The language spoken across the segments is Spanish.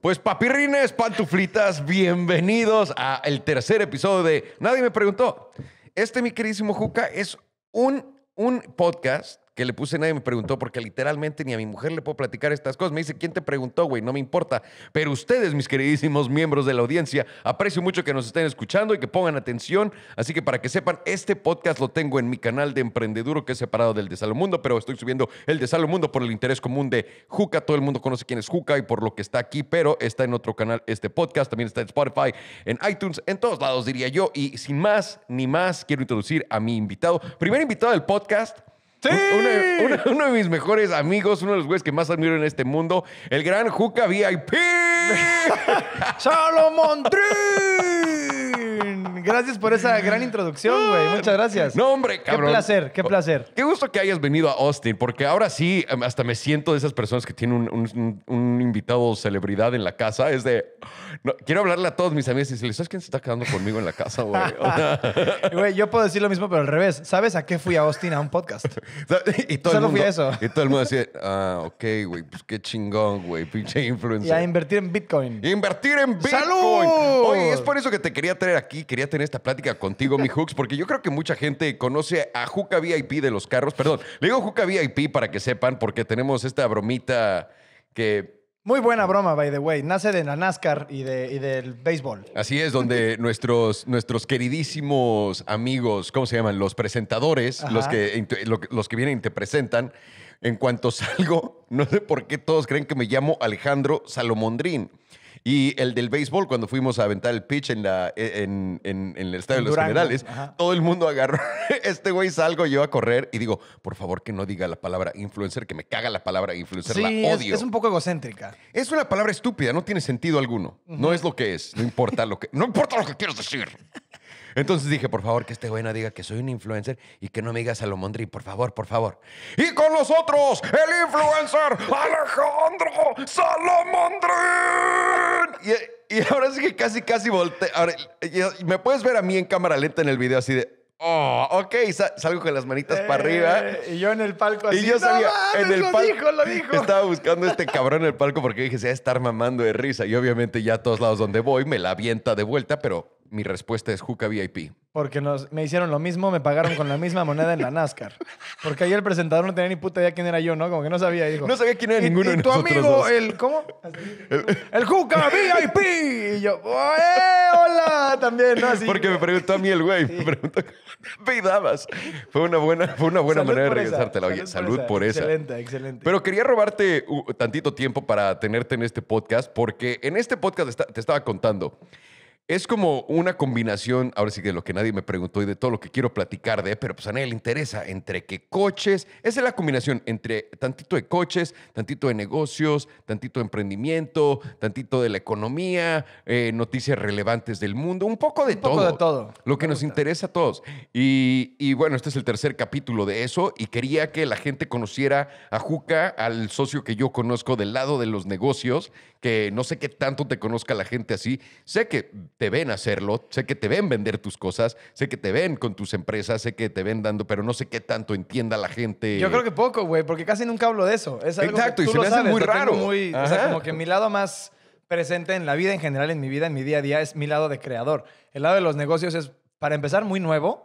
Pues papirrines, pantuflitas, bienvenidos a el tercer episodio de Nadie me preguntó. Este, mi queridísimo Juca, es un, un podcast que le puse nadie me preguntó, porque literalmente ni a mi mujer le puedo platicar estas cosas. Me dice, ¿quién te preguntó, güey? No me importa. Pero ustedes, mis queridísimos miembros de la audiencia, aprecio mucho que nos estén escuchando y que pongan atención. Así que para que sepan, este podcast lo tengo en mi canal de Emprendeduro, que es separado del de Salomundo, pero estoy subiendo el de Salomundo por el interés común de Juca. Todo el mundo conoce quién es Juca y por lo que está aquí, pero está en otro canal este podcast. También está en Spotify, en iTunes, en todos lados, diría yo. Y sin más ni más, quiero introducir a mi invitado. Primer invitado del podcast, uno, de mis mejores amigos, uno de los güeyes que más admiro en este mundo, el gran Juca VIP. Salomón Tri. Gracias por esa gran introducción, güey. Muchas gracias. No, hombre, cabrón. Qué placer, qué placer. Qué gusto que hayas venido a Austin, porque ahora sí, em, hasta me siento de esas personas que tienen un, invitado celebridad en la casa. Es de. quiero hablarle a todos mis amigos y decirles, ¿sabes quién se está quedando conmigo en la casa, güey? Güey, yo puedo decir lo mismo, pero al revés. ¿Sabes a qué fui a Austin a un podcast? y todo Solo fui a eso. Y todo el mundo decía, ah, ok, güey, pues qué chingón, güey, pinche influencer. Y a invertir en Bitcoin. Invertir en Bitcoin. ¡Salud! Oye, es por eso que te quería traer aquí, quería tener esta plática contigo, mi Hooks, porque yo creo que mucha gente conoce a Juca VIP de los carros. Perdón, le digo Juca VIP para que sepan, porque tenemos esta bromita que muy buena broma, by the way. Nace de la NASCAR y, de, del béisbol. Así es, donde nuestros, nuestros queridísimos amigos, ¿cómo se llaman? Los presentadores, los que, los que vienen y te presentan. En cuanto salgo, no sé por qué todos creen que me llamo Alejandro Salomondrín. Y el del béisbol, cuando fuimos a aventar el pitch en, la, e, en, el Estadio de los Generales, todo el mundo agarró. Este güey salgo yo a correr y digo, por favor que no diga la palabra influencer, que me caga la palabra influencer, la odio. Es, un poco egocéntrica. Es una palabra estúpida, no tiene sentido alguno. No es lo que es, no importa lo que, no importa lo que quieras decir. Entonces dije, por favor, que este güey no diga que soy un influencer y que no me diga Salomondri, por favor, por favor. Y con nosotros, el influencer Alejandro Salomondri. Y, y ahora sí que casi, casi volteé. Me puedes ver a mí en cámara lenta en el video así de... Oh, ok, salgo con las manitas para arriba. Eh, y yo en el palco así. Y yo en el lo Dijo, lo dijo. Estaba buscando a este cabrón en el palco porque dije, se va a estar mamando de risa. Y obviamente ya a todos lados donde voy me la avienta de vuelta, pero mi respuesta es Juca VIP. Porque nos, me hicieron lo mismo, me pagaron con la misma moneda en la NASCAR. Porque ahí el presentador no tenía ni puta idea quién era yo, ¿no? Como que no sabía, dijo. No sabía quién era y, ninguno y tu amigo, el. ¿Cómo? El, Juca VIP. Y yo, eh, ¡Hola! También, ¿no? Así. Porque me preguntó a mí el güey. Me preguntó, ¿qué dabas? Fue una buena, fue una buena manera de regresártela. Oye, salud, salud, por, esa. Excelente, excelente. Pero quería robarte uh, tantito tiempo para tenerte en este podcast, porque en este podcast te estaba contando es como una combinación, ahora sí que de lo que nadie me preguntó y de todo lo que quiero platicar de, pero pues a nadie le interesa, entre qué coches, esa es la combinación entre tantito de coches, tantito de negocios, tantito de emprendimiento, tantito de la economía, eh, noticias relevantes del mundo, un poco de todo. de todo. Lo que nos interesa a todos. Y, y, bueno, este es el tercer capítulo de eso y quería que la gente conociera a Juca, al socio que yo conozco del lado de los negocios, que no sé qué tanto te conozca la gente así. Sé que te ven hacerlo, sé que te ven vender tus cosas, sé que te ven con tus empresas, sé que te ven dando, pero no sé qué tanto entienda la gente. Yo creo que poco, güey, porque casi nunca hablo de eso. Exacto, y se lo me hace muy raro. Muy, o sea, como que mi lado más presente en la vida en general, en mi vida, en mi día a día, es mi lado de creador. El lado de los negocios es, para empezar, muy nuevo.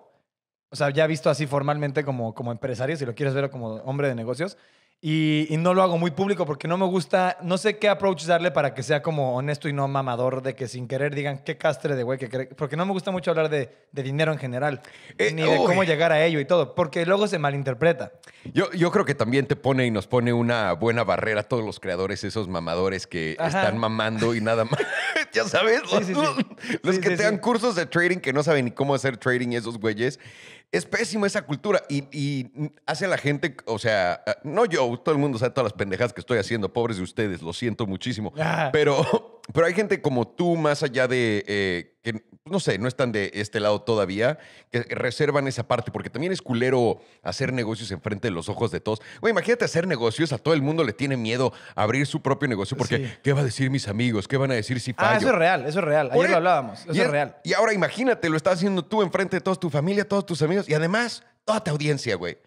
O sea, ya visto así formalmente como, como empresario, si lo quieres ver como hombre de negocios. Y, no lo hago muy público porque no me gusta, no sé qué approach darle para que sea como honesto y no mamador, de que sin querer digan qué castre de güey que cree, porque no me gusta mucho hablar de, dinero en general, eh, ni de cómo llegar a ello y todo, porque luego se malinterpreta. Yo, yo creo que también te pone y nos pone una buena barrera a todos los creadores, esos mamadores que están mamando y nada más. ya sabes, los, que te dan cursos de trading que no saben ni cómo hacer trading y esos güeyes es pésima esa cultura y, hace a la gente, o sea, no yo, todo el mundo sabe todas las pendejadas que estoy haciendo, pobres de ustedes, lo siento muchísimo, ah. pero, pero hay gente como tú, más allá de eh, que, no sé, no están de este lado todavía, que reservan esa parte, porque también es culero hacer negocios enfrente de los ojos de todos. Güey, imagínate hacer negocios, a todo el mundo le tiene miedo abrir su propio negocio, porque ¿qué va a decir mis amigos? ¿Qué van a decir si fallo? Ah, eso es real, eso es real. Ayer lo e-, hablábamos, eso es, real. Y ahora imagínate, lo estás haciendo tú enfrente de toda tu familia, todos tus amigos y además toda tu audiencia, güey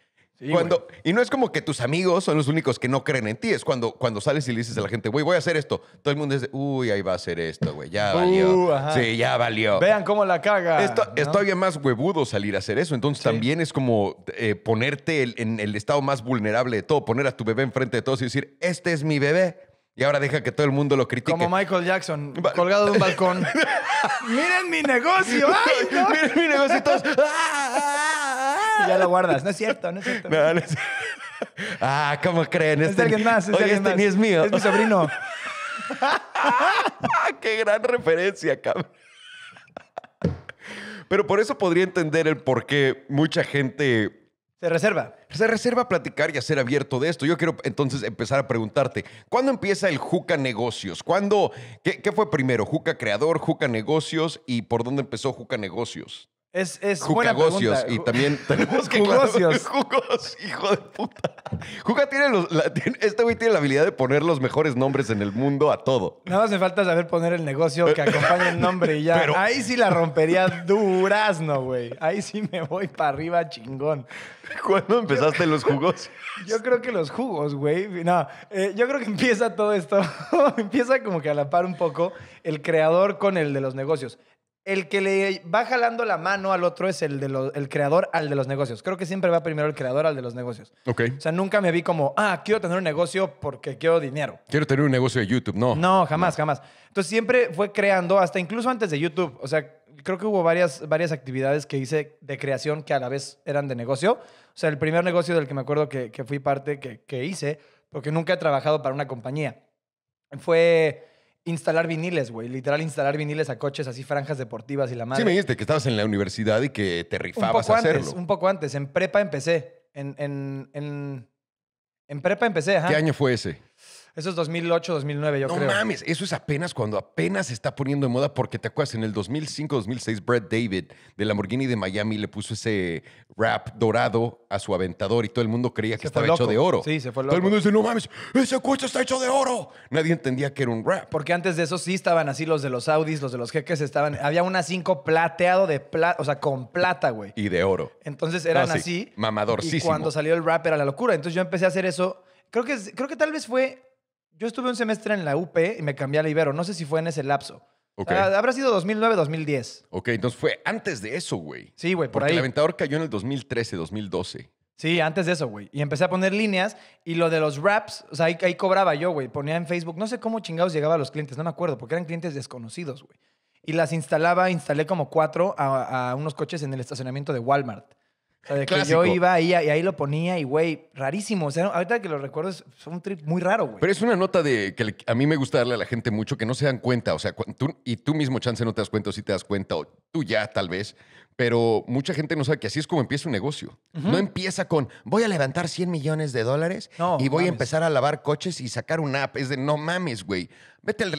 cuando, y no es como que tus amigos son los únicos que no creen en ti. Es cuando, cuando sales y le dices a la gente, güey, voy a hacer esto. Todo el mundo dice, uy, ahí va a hacer esto, güey. Ya uh, valió. sí, ya valió. Vean cómo la caga. Esto, Es todavía más huevudo salir a hacer eso. Entonces también es como eh, ponerte en el estado más vulnerable de todo, poner a tu bebé enfrente de todos y decir, este es mi bebé. Y ahora deja que todo el mundo lo critique. Como Michael Jackson, colgado de un balcón. ¡Miren mi negocio! ¡Ay, ¡Miren mi negocio! Todos... ¡Ah, ah ya lo guardas. No es cierto, no es cierto. Ah, ¿cómo creen? este... alguien más. Es este ni es mío. Es mi sobrino. ¡Qué gran referencia, cabrón! Pero por eso podría entender el por qué mucha gente... Se reserva. Se reserva a platicar y a ser abierto de esto. Yo quiero entonces empezar a preguntarte, ¿cuándo empieza el Juca Negocios? ¿Cuándo, qué, qué fue primero? ¿Juca Creador, Juca Negocios? ¿Y por dónde empezó Juca Negocios? Es, es buena Y también tenemos que Jugos, hijo de puta. Juga tiene los. este güey tiene la habilidad de poner los mejores nombres en el mundo a todo. Nada más me falta saber poner el negocio que acompaña el nombre y ya. Ahí sí la rompería durazno, güey. Ahí sí me voy para arriba chingón. ¿Cuándo empezaste los jugos? Yo creo que los jugos, güey. No, eh, yo creo que empieza todo esto. empieza como que a la par un poco el creador con el de los negocios el que le va jalando la mano al otro es el, de el creador al de los negocios. Creo que siempre va primero el creador al de los negocios. Ok. O sea, nunca me vi como, ah, quiero tener un negocio porque quiero dinero. Quiero tener un negocio de YouTube, no. No, jamás, jamás. Entonces siempre fue creando, hasta incluso antes de YouTube. O sea, creo que hubo varias, varias actividades que hice de creación que a la vez eran de negocio. O sea, el primer negocio del que me acuerdo que, fui parte, que, que hice, porque nunca he trabajado para una compañía, fue instalar viniles, güey. Literal, instalar viniles a coches así, franjas deportivas y la madre. Sí, me dijiste que estabas en la universidad y que te rifabas un poco Antes, un poco antes. En prepa empecé. En, en, en, en prepa empecé, ajá. ¿Qué año fue ese? Eso es 2008, 2009, yo creo. No mames, eso es apenas cuando apenas se está poniendo de moda, porque te acuerdas, en el 2005, 2006, Brad David de Lamborghini de Miami le puso ese rap dorado a su aventador y todo el mundo creía que estaba hecho de oro. Sí, se fue loco. Todo el mundo dice, no mames, ese coche está hecho de oro. Nadie entendía que era un rap. Porque antes de eso sí estaban así los de los Audis, los de los jeques estaban. Había una 5 plateado de plata, o sea, con plata, güey. Y de oro. Entonces eran ah, así. Mamadorcísimo. Y cuando salió el rap era la locura. Entonces yo empecé a hacer eso. Creo que, creo que tal vez fue yo estuve un semestre en la UP y me cambié a la Ibero. No sé si fue en ese lapso. habrá sido 2009, 2010. Ok, entonces fue antes de eso, güey. Sí, güey, por Porque ahí. el Aventador cayó en el 2013, 2012. Sí, antes de eso, güey. Y empecé a poner líneas y lo de los raps, o sea, ahí, cobraba yo, güey. Ponía en Facebook, no sé cómo chingados llegaba a los clientes, no me acuerdo, porque eran clientes desconocidos, güey. Y las instalaba, instalé como cuatro a, a unos coches en el estacionamiento de Walmart yo iba ahí, y ahí lo ponía y, güey, rarísimo. O sea, ahorita que lo recuerdo, es un trip muy raro, güey. Pero es una nota de que a mí me gusta darle a la gente mucho que no se dan cuenta. O sea, tú, y tú mismo, chance, no te das cuenta o si te das cuenta, o tú ya, tal vez pero mucha gente no sabe que así es como empieza un negocio. No empieza con voy a levantar 100 millones de dólares y voy a empezar a lavar coches y sacar una app. Es de no mames, güey. Vete al,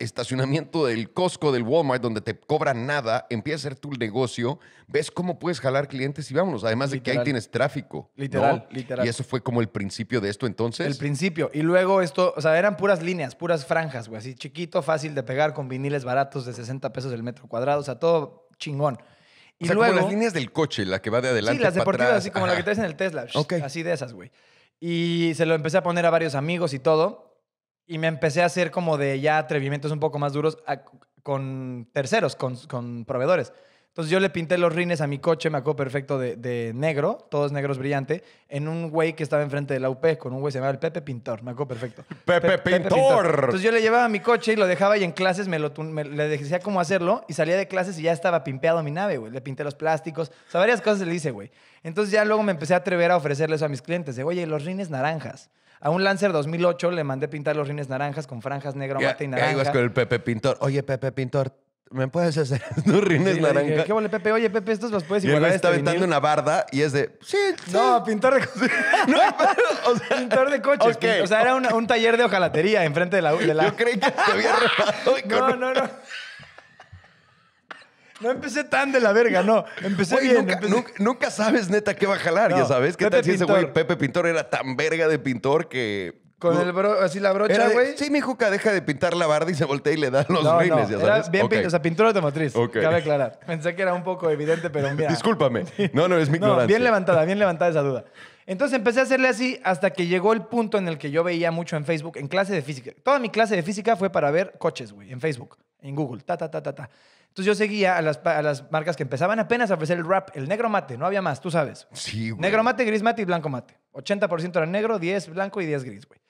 estacionamiento del Costco, del Walmart, donde te cobran nada, empieza a hacer tu negocio, ves cómo puedes jalar clientes y vámonos. Además de que ahí tienes tráfico. Literal, literal. Y eso fue como el principio de esto entonces. El principio. Y luego esto, o sea, eran puras líneas, puras franjas, güey. Así chiquito, fácil de pegar, con viniles baratos de 60 pesos el metro cuadrado. O sea, todo chingón. Y luego, las líneas del coche, la que va de adelante. Sí, las deportivas, así como la que traes en el Tesla. Así de esas, güey. Y se lo empecé a poner a varios amigos y todo. Y me empecé a hacer como de ya atrevimientos un poco más duros con terceros, con, con proveedores. Entonces yo le pinté los rines a mi coche, me acuerdo perfecto, de, negro, todos negros brillante, en un güey que estaba enfrente de la UP, con un güey se llamaba el Pepe Pintor, me acuerdo perfecto. Pepe, Pintor. Entonces yo le llevaba mi coche y lo dejaba y en clases me, le decía cómo hacerlo y salía de clases y ya estaba pimpeado mi nave, güey. Le pinté los plásticos, o sea, varias cosas le hice, güey. Entonces ya luego me empecé a atrever a ofrecerle eso a mis clientes, de, oye, los rines naranjas. A un Lancer 2008 le mandé pintar los rines naranjas con franjas negro, mate y naranja. Ahí vas con el Pepe Pintor. Oye, Pepe Pintor, ¿me puedes hacer no rines naranja? ¿Qué vale, Pepe? Oye, Pepe, estos los puedes Y güey está este aventando una barda y es de. Sí, No, pintor de coches. No, o sea, pintor de coches. O sea, era un taller de ojalatería enfrente de la. De la... Yo creí que te había robado. No, no, no. No empecé tan de la verga, no. Empecé bien. nunca, sabes neta qué va a jalar, ya sabes. que tal si ese güey Pepe Pintor era tan verga de pintor que con el bro, así la brocha, güey. Sí, mi juca deja de pintar la barda y se voltea y le da los no, bien o sea, pintura automotriz. Ok. Cabe aclarar. Pensé que era un poco evidente, pero mira. Discúlpame. No, no, es mi no, Bien levantada, bien levantada esa duda. Entonces empecé a hacerle así hasta que llegó el punto en el que yo veía mucho en Facebook, en clase de física. Toda mi clase de física fue para ver coches, güey, en Facebook, en Google, ta, ta, ta, ta, ta. Entonces yo seguía a las, a las marcas que empezaban apenas a ofrecer el rap, el negro mate, no había más, tú sabes. Sí, güey. Negro mate, gris mate y blanco mate. 80% era negro, 10 blanco y 10 gris, güey.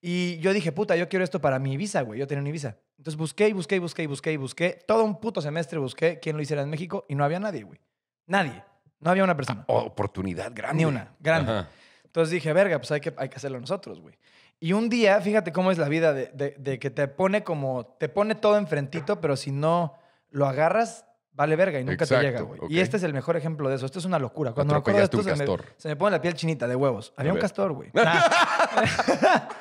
Y yo dije, puta, yo quiero esto para mi visa, güey. Yo tenía mi visa. Entonces busqué y busqué y busqué y busqué y busqué. Todo un puto semestre busqué quién lo hiciera en México y no había nadie, güey. Nadie. No había una persona. Ah, oportunidad grande. Ni una, grande. Entonces dije, verga, pues hay que, hay que hacerlo nosotros, güey. Y un día, fíjate cómo es la vida de, que te pone como, te pone todo enfrentito, pero si no lo agarras, vale verga y nunca te llega, güey. Y este es el mejor ejemplo de eso. Esto es una locura. Cuando me acuerdo de esto, se me, pone la piel chinita de huevos. Había un castor, güey. Ah.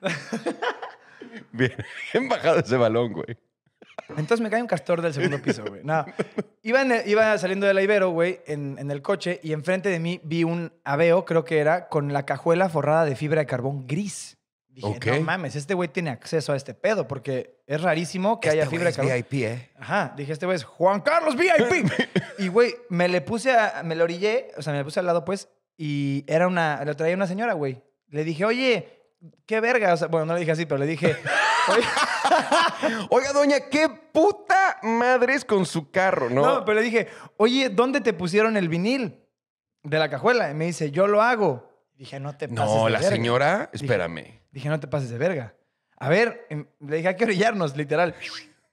Bien, bien bajado ese balón, güey. Entonces me cae un castor del segundo piso, güey. Nada. Iba, iba saliendo de la Ibero, güey, en, el coche y enfrente de mí vi un aveo, creo que era, con la cajuela forrada de fibra de carbón gris. Dije, okay. no mames, este güey tiene acceso a este pedo porque es rarísimo que haya este fibra de carbón. VIP, ¿eh? Ajá. Dije, este güey es Juan Carlos VIP. y, güey, me le puse a, me le orillé, o sea, me le puse al lado, pues, y era una, lo traía una señora, güey. Le dije, oye, qué verga. O sea, bueno, no le dije así, pero le dije, oiga, doña, qué puta madre es con su carro, ¿no? No, pero le dije, oye, ¿dónde te pusieron el vinil de la cajuela? Y me dice, yo lo hago. Dije, no te pases de verga. No, la señora, espérame. Dije, no te pases de verga. A ver, em, le dije, hay que orillarnos, literal.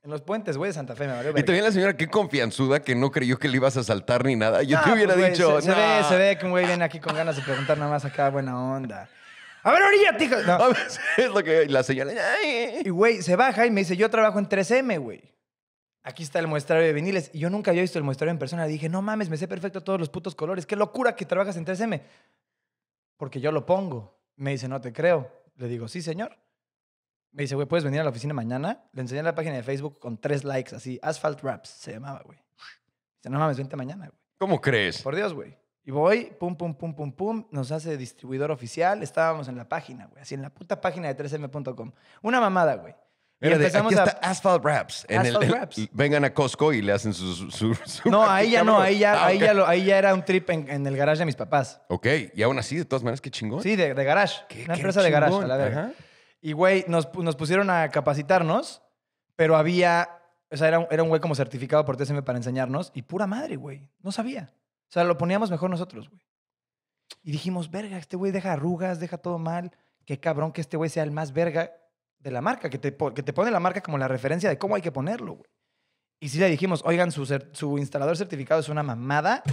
En los puentes, güey, de Santa Fe, me Y también la señora, qué confianzuda que no creyó que le ibas a saltar ni nada. Yo te hubiera pues, dicho, se, se, ve, se ve que un güey viene aquí con ganas de preguntar nada más acá, buena onda. A ver, orilla, tija. es lo que la señora. Y güey, se baja y me dice, yo trabajo en 3M, güey. Aquí está el muestrario de viniles. Y yo nunca había visto el muestrario en persona. Le Dije, no mames, me sé perfecto todos los putos colores. Qué locura que trabajas en 3M. Porque yo lo pongo. Me dice, no te creo. Le digo, sí, señor. Me dice, güey, ¿puedes venir a la oficina mañana? Le enseñé la página de Facebook con tres likes, así. Asphalt Raps se llamaba, güey. Dice, no mames, vente mañana, güey. ¿Cómo crees? Por Dios, güey. Y voy, pum, pum, pum, pum, pum, nos hace distribuidor oficial. Estábamos en la página, güey, así en la puta página de 3m.com. Una mamada, güey. Y empezamos a... Asphalt Raps. En el- Vengan a Costco y le hacen su- No, ahí ya no, ahí ya, ah, ahí ya, era un trip en, el garage de mis papás. Ok, y aún así, de todas maneras, qué chingón. Sí, de, garage. una empresa de garage, la Y, güey, nos, nos pusieron a capacitarnos, pero había... O sea, era un, era un güey como certificado por TSM para enseñarnos y pura madre, güey. No sabía. O sea, lo poníamos mejor nosotros, güey. Y dijimos, verga, este güey deja arrugas, deja todo mal. Qué cabrón que este güey sea el más verga de la marca, que te, pone la marca como la referencia de cómo hay que ponerlo, güey. Y si le dijimos, oigan, su, su instalador certificado es una mamada,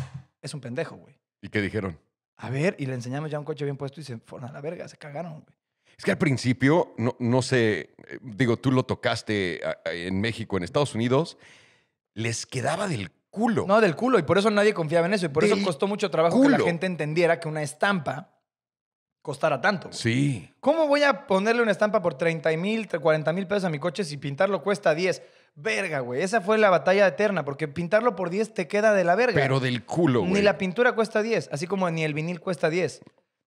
es un pendejo, güey. ¿Y qué dijeron? A ver, y le enseñamos ya un coche bien puesto y se fueron a la verga, se cagaron, güey. Es que al principio, no sé, eh, digo, tú lo tocaste eh, en México, en Estados Unidos, les quedaba del culo. No, del culo. Y por eso nadie confiaba en eso. Y por eso costó mucho trabajo que la gente entendiera que una estampa costara tanto. Sí. ¿Cómo voy a ponerle una estampa por 30 mil, 40 mil pesos a mi coche si pintarlo cuesta 10? Verga, güey. Esa fue la batalla eterna, porque pintarlo por 10 te queda de la verga. Pero del culo, güey. Ni la pintura cuesta 10, así como ni el vinil cuesta 10.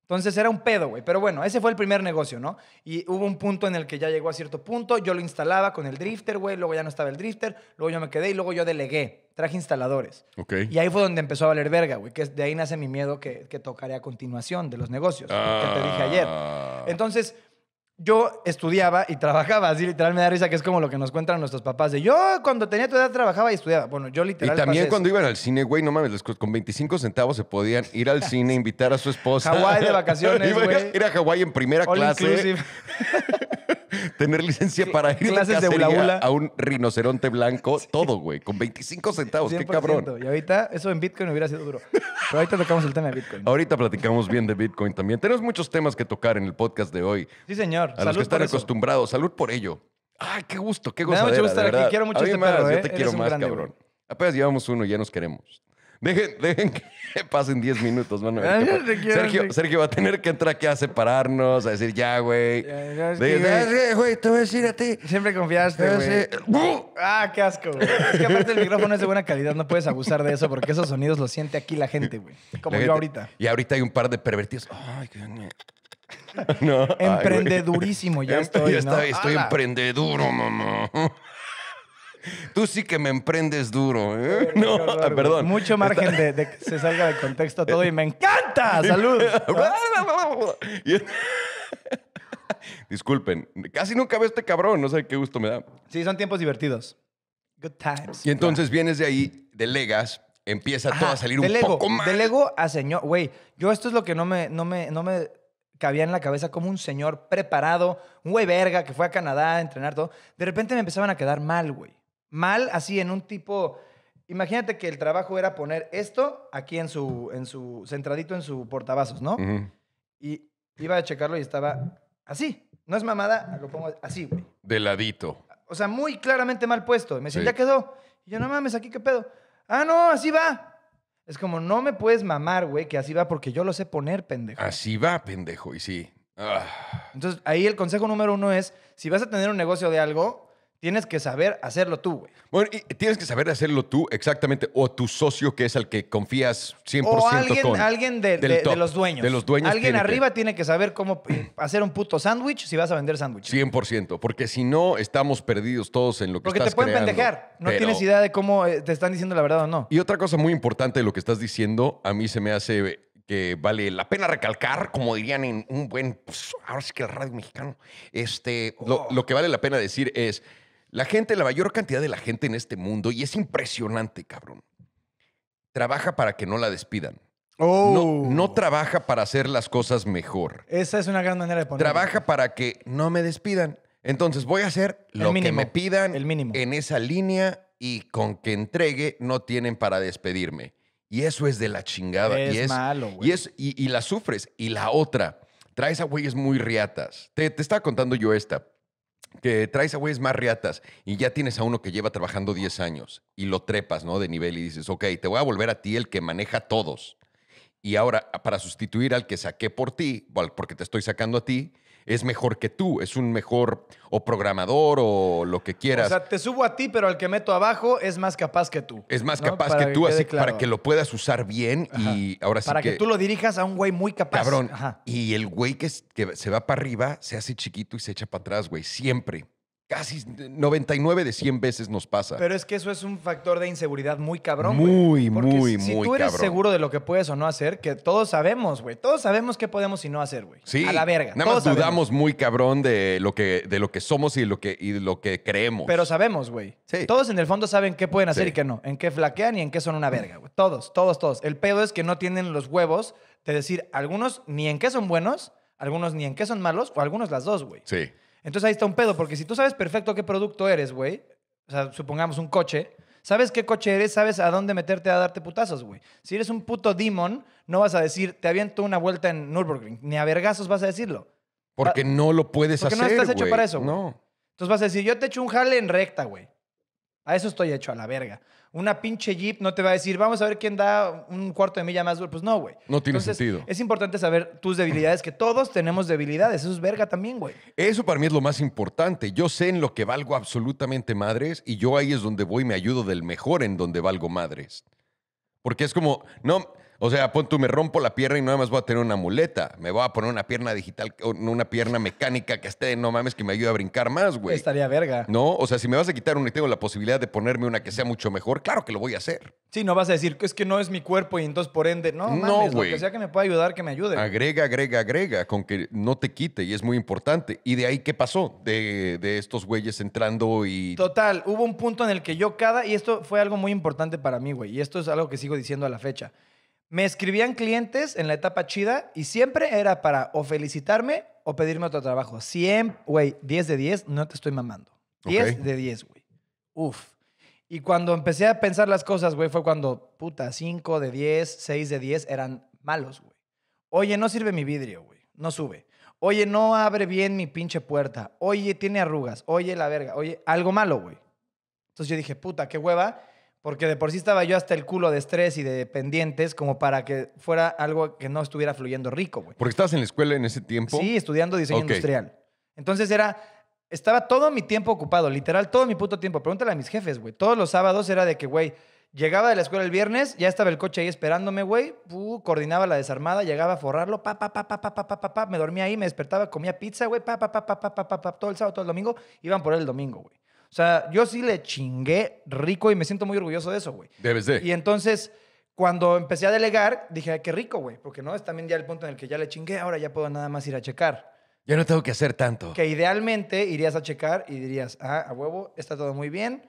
Entonces era un pedo, güey. Pero bueno, ese fue el primer negocio, ¿no? Y hubo un punto en el que ya llegó a cierto punto. Yo lo instalaba con el drifter, güey. Luego ya no estaba el drifter. Luego yo me quedé y luego yo delegué. Traje instaladores. Ok. Y ahí fue donde empezó a valer verga, güey. Que de ahí nace mi miedo que, que tocaré a continuación de los negocios. Que te dije ayer. Ah. Entonces, yo estudiaba y trabajaba, así literal me da risa que es como lo que nos cuentan nuestros papás. yo cuando tenía tu edad trabajaba y estudiaba. Bueno, yo literal. Y también cuando iban al cine, güey, no mames, con 25 centavos se podían ir al cine, invitar a su esposa. Hawái de vacaciones. Iba, Era Hawái en primera clase. Inclusive. tener licencia para ir de, a un rinoceronte blanco, todo, güey, con 25 centavos, qué cabrón. Y ahorita eso en Bitcoin hubiera sido duro. Pero ahorita tocamos el tema de Bitcoin. Ahorita platicamos bien de Bitcoin también. Tenemos muchos temas que tocar en el podcast de hoy. Sí, señor. A los que están acostumbrados. Salud por ello. Ay, qué gusto, qué gozadera. Me da mucho gusto estar aquí. Quiero mucho este perro, Yo ¿eh? te quiero más, cabrón. Apenas llevamos uno y ya nos queremos. Dejen, dejen que pasen 10 minutos, mano. Sergio, Sergio, va a tener que entrar aquí a separarnos, a decir, ya, güey. Güey, te voy a decir a ti. Siempre confiaste, güey. Ah, qué asco, Es que aparte el micrófono es de buena calidad, no puedes abusar de eso porque esos sonidos los siente aquí la gente, güey. Como yo ahorita. Y ahorita hay un par de pervertidos. Ay, qué... No, Emprendedurísimo, ya estoy. Ya estoy, estoy emprendeduro, mamá. Tú sí que me emprendes duro. ¿eh? No, ah, perdón. Mucho margen de, que se salga del contexto todo y me encanta. ¡Salud! Disculpen, casi nunca veo este cabrón, no sé qué gusto me da. Sí, son tiempos divertidos. Good times. Y entonces vienes de ahí, de Legas, empieza todo a salir un poco más. Lego a señor, güey, yo esto es lo que no me, no me, no me cabía en la cabeza como un señor preparado, un güey verga que fue a Canadá a entrenar todo. De repente me empezaban a quedar mal, güey mal, así en un tipo... Imagínate que el trabajo era poner esto aquí en su, en su centradito en su portavasos, ¿no? Y iba a checarlo y estaba así. No es mamada, lo pongo así, güey. De ladito. O sea, muy claramente mal puesto. me decía, ya quedó. Y yo, no mames, aquí qué pedo. Ah, no, así va. Es como, no me puedes mamar, güey, que así va porque yo lo sé poner, pendejo. Así va, pendejo, y sí. Ah. Entonces, ahí el consejo número uno es, si vas a tener un negocio de algo, Tienes que saber hacerlo tú, güey. Bueno, y tienes que saber hacerlo tú exactamente, o tu socio que es al que confías 100% o alguien, con, alguien de, los dueños. De los dueños. Alguien arriba tiene que saber cómo eh, hacer un puto sándwich si vas a vender sándwiches. 100%, porque si no, estamos perdidos todos en lo que estás Porque te pueden pendejar. No tienes idea de cómo eh, te están diciendo la verdad o no. Y otra cosa muy importante de lo que estás diciendo, a mí se me hace que vale la pena recalcar, como dirían en un buen, pues, ahora sí que el radio mexicano, este, lo oh. que vale la pena decir es la gente, la mayor cantidad de la gente en este mundo, y es impresionante, cabrón, trabaja para que no la despidan. Oh. No, no, oh. trabaja para hacer las cosas mejor. Esa es una gran manera de ponerlo. Trabaja para que no me despidan. Entonces voy a hacer lo que me pidan el mínimo. en esa línea y con que entregue no tienen para despedirme. Y eso es de la chingada. y es malo, güey. Y, es, y, la sufres. Y la otra, traes a güeyes muy riatas. Te, te estaba contando yo esta que traes a güeyes más riatas y ya tienes a uno que lleva trabajando 10 años y lo trepas, ¿no? De nivel y dices, ok, te voy a volver a ti el que maneja todos. Y ahora, para sustituir al que saqué por ti, porque te estoy sacando a ti, es mejor que tú, es un mejor o programador o lo que quieras. O sea, te subo a ti, pero al que meto abajo es más capaz que tú. Es más capaz que tú, así que para que lo puedas usar bien y ahora sí Para que, tú lo dirijas a un güey muy capaz. Cabrón. Y el güey que se va para arriba se hace chiquito y se echa para atrás, güey, siempre. Casi 99 de 100 veces nos pasa. Pero es que eso es un factor de inseguridad muy cabrón. Muy, muy, muy, si, muy Si tú eres seguro de lo que puedes o no hacer, que todos sabemos, güey. Todos sabemos qué podemos y no hacer, güey. Sí. A la verga. Nada más dudamos muy cabrón de lo que, de lo que somos y, lo que, y de lo que creemos. Pero sabemos, güey. Sí. Todos en el fondo saben qué pueden hacer y qué no. En qué flaquean y en qué son una verga, güey. Todos, todos, todos. El pedo es que no tienen los huevos de decir algunos ni en qué son buenos, algunos ni en qué son malos o algunos las dos, güey. Sí. Entonces ahí está un pedo, porque si tú sabes perfecto qué producto eres, güey, o sea, supongamos un coche, sabes qué coche eres, sabes a dónde meterte a darte putazos, güey. Si eres un puto demon, no vas a decir, te aviento una vuelta en Nürburgring, ni a vergazos vas a decirlo. Porque no lo puedes hacer. Porque no estás hecho para eso. No. Entonces vas a decir, yo te echo un jale en recta, güey. A eso estoy hecho, a la verga. Una pinche Jeep no te va a decir, vamos a ver quién da un cuarto de milla más Pues no, güey. No tiene sentido. Es importante saber tus debilidades, que todos tenemos debilidades. Eso es verga también, güey. Eso para mí es lo más importante. Yo sé en lo que valgo absolutamente madres y yo ahí es donde voy y me ayudo del mejor en donde valgo madres. Porque es como, no, o sea, pon tú, me rompo la pierna y nada más voy a tener una muleta. Me voy a poner una pierna digital, una pierna mecánica que esté, no mames, que me ayude a brincar más, güey. Estaría verga. No, o sea, si me vas a quitar una y tengo la posibilidad de ponerme una que sea mucho mejor, claro que lo voy a hacer. Sí, no vas a decir que es que no es mi cuerpo y entonces por ende, no, mames, no, lo que sea que me pueda ayudar, que me ayude. Agrega, agrega, agrega, con que no te quite y es muy importante. Y de ahí, ¿qué pasó? De, de estos güeyes entrando y. Total, hubo un punto en el que yo cada, y esto fue algo muy importante para mí, güey, y esto es algo que sigo diciendo a la fecha. Me escribían clientes en la etapa chida y siempre era para o felicitarme o pedirme otro trabajo. 100, güey, 10 de 10, no te estoy mamando. 10 de 10, güey. Uf. Y cuando empecé a pensar las cosas, güey, fue cuando, puta, 5 de 10, 6 de 10 eran malos, güey. Oye, no sirve mi vidrio, güey. No sube. Oye, no abre bien mi pinche puerta. Oye, tiene arrugas. Oye, la verga. Oye, algo malo, güey. Entonces yo dije, puta, qué hueva. Porque de por sí estaba yo hasta el culo de estrés y de pendientes como para que fuera algo que no estuviera fluyendo rico, güey. Porque estabas en la escuela en ese tiempo. Sí, estudiando diseño industrial. Entonces era, estaba todo mi tiempo ocupado, literal, todo mi puto tiempo. Pregúntale a mis jefes, güey. Todos los sábados era de que, güey, llegaba de la escuela el viernes, ya estaba el coche ahí esperándome, güey. coordinaba la desarmada, llegaba a forrarlo, pa, pa, pa, pa, pa, pa, pa, pa, Me dormía ahí, me despertaba, comía pizza, güey, pa, pa, pa, pa, pa, pa, pa, pa, todo el sábado, todo el domingo. Iban por él el domingo, güey. O sea, yo sí le chingué rico y me siento muy orgulloso de eso, güey. Debes de. Y entonces, cuando empecé a delegar, dije, qué rico, güey, porque no es también ya el punto en el que ya le chingué, ahora ya puedo nada más ir a checar. Ya no tengo que hacer tanto. Que idealmente irías a checar y dirías, ah, a huevo, está todo muy bien.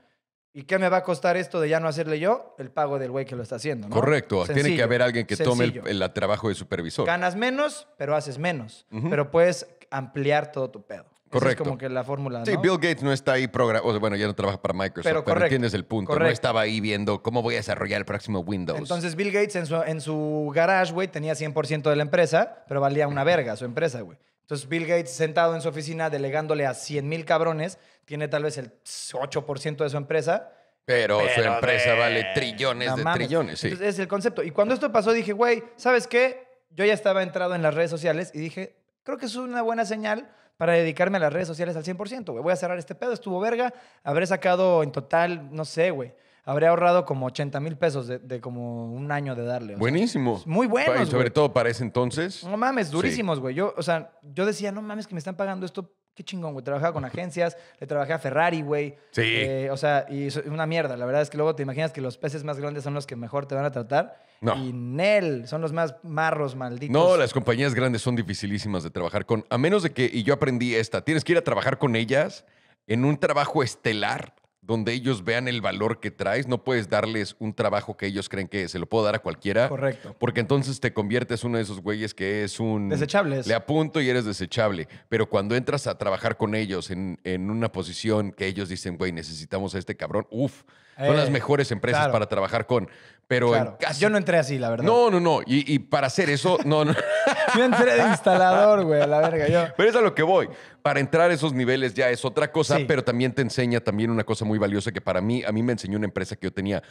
¿Y qué me va a costar esto de ya no hacerle yo? El pago del güey que lo está haciendo, Correcto. Tiene que haber alguien que tome el, trabajo de supervisor. Ganas menos, pero haces menos. Pero puedes ampliar todo tu pedo. Correcto. es como que la fórmula. ¿no? Sí, Bill Gates no está ahí, bueno, ya no trabaja para Microsoft, pero, tienes el punto. No estaba ahí viendo cómo voy a desarrollar el próximo Windows. Entonces, Bill Gates en su, en su garage, güey, tenía 100% de la empresa, pero valía una verga su empresa, güey. Entonces, Bill Gates sentado en su oficina delegándole a 100 mil cabrones, tiene tal vez el 8% de su empresa. Pero, su empresa vale trillones de trillones, Entonces, es el concepto. Y cuando esto pasó, dije, güey, ¿sabes qué? Yo ya estaba entrado en las redes sociales y dije, creo que es una buena señal para dedicarme a las redes sociales al 100%, güey. Voy a cerrar este pedo, estuvo verga. Habré sacado en total, no sé, güey. Habré ahorrado como 80 mil pesos de, como un año de darle. Buenísimo. muy buenos. Y sobre todo para ese entonces. No mames, durísimos, güey. Yo, o sea, yo decía, no mames, que me están pagando esto qué chingón, güey. Trabajaba con agencias, le trabajé a Ferrari, güey. Sí. Eh, o sea, y una mierda. La verdad es que luego te imaginas que los peces más grandes son los que mejor te van a tratar. No. Y Nel, son los más marros, malditos. No, las compañías grandes son dificilísimas de trabajar con. A menos de que, y yo aprendí esta, tienes que ir a trabajar con ellas en un trabajo estelar donde ellos vean el valor que traes. No puedes darles un trabajo que ellos creen que se lo puedo dar a cualquiera. Correcto. Porque entonces te conviertes uno de esos güeyes que es un... Desechables. Le apunto y eres desechable. Pero cuando entras a trabajar con ellos en, en una posición que ellos dicen, güey, necesitamos a este cabrón, uff, son las eh, mejores empresas para trabajar con. Pero Yo no entré así, la verdad. No, no, no. Y, y para hacer eso, no, no. Yo entré de instalador, güey, a la verga. Yo. Pero es a lo que voy. Para entrar a esos niveles ya es otra cosa, pero también te enseña también una cosa muy valiosa que para mí, a mí me enseñó una empresa que yo tenía.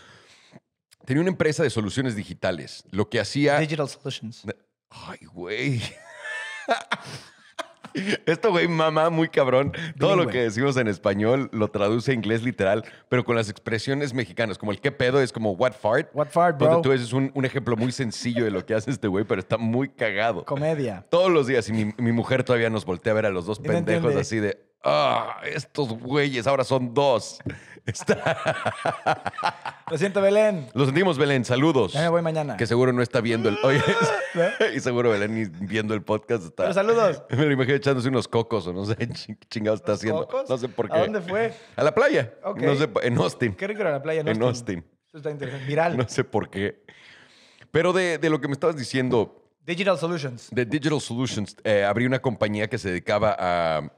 Tenía una empresa de soluciones digitales. Lo que hacía. Digital Solutions. Ay, güey. Esto, güey, mamá, muy cabrón. Todo lo que decimos en español lo traduce a inglés literal, pero con las expresiones mexicanas, como el qué pedo es como what fart. What fart, bro. Donde tú es un, ejemplo muy sencillo de lo que hace este güey, pero está muy cagado. Comedia. Todos los días. Y mi, mujer todavía nos voltea a ver a los dos pendejos así de, Ah, estos güeyes ahora son dos. Lo siento, Belén. Lo sentimos, Belén. Saludos. Ya me voy mañana. Que seguro no está viendo el. Ah, Oye, y seguro Belén viendo el podcast está. Pero saludos. Me lo imagino echándose unos cocos o no sé qué chingados está haciendo. No sé por qué. ¿A dónde fue? A la playa. No sé, en Austin. Qué rico era la playa, en Austin. En Eso está interesante. Viral. No sé por qué. Pero de, lo que me estabas diciendo. Digital Solutions. De Digital Solutions. Eh, abrí una compañía que se dedicaba a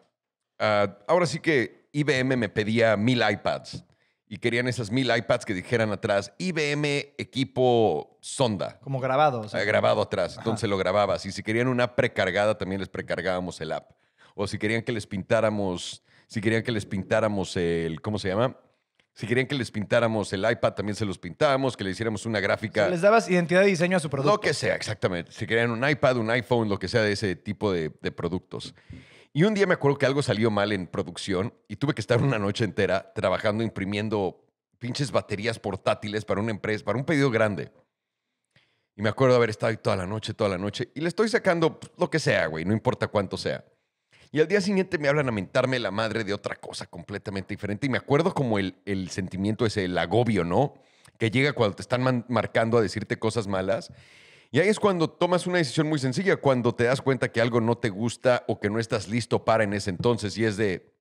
Ah, ahora sí que IBM me pedía mil iPads y querían esas mil iPads que dijeran atrás IBM equipo sonda. Como grabado. O sea, ah, grabado atrás. Entonces lo grababas. Y si querían una precargada, también les precargábamos el app. O si querían que les pintáramos, si querían que les pintáramos el, ¿cómo se llama? Si querían que les pintáramos el iPad, también se los pintábamos, que le hiciéramos una gráfica. les dabas identidad de diseño a su producto. Lo que sea, exactamente. Si querían un iPad, un iPhone, lo que sea de ese tipo de, de productos. Y un día me acuerdo que algo salió mal en producción y tuve que estar una noche entera trabajando imprimiendo pinches baterías portátiles para una empresa, para un pedido grande. Y me acuerdo haber estado ahí toda la noche, toda la noche, y le estoy sacando lo que sea, güey, no importa cuánto sea. Y al día siguiente me hablan a mentarme la madre de otra cosa completamente diferente. Y me acuerdo como el, sentimiento ese, el agobio, ¿no? Que llega cuando te están marcando a decirte cosas malas. Y ahí es cuando tomas una decisión muy sencilla, cuando te das cuenta que algo no te gusta o que no estás listo para en ese entonces y es de,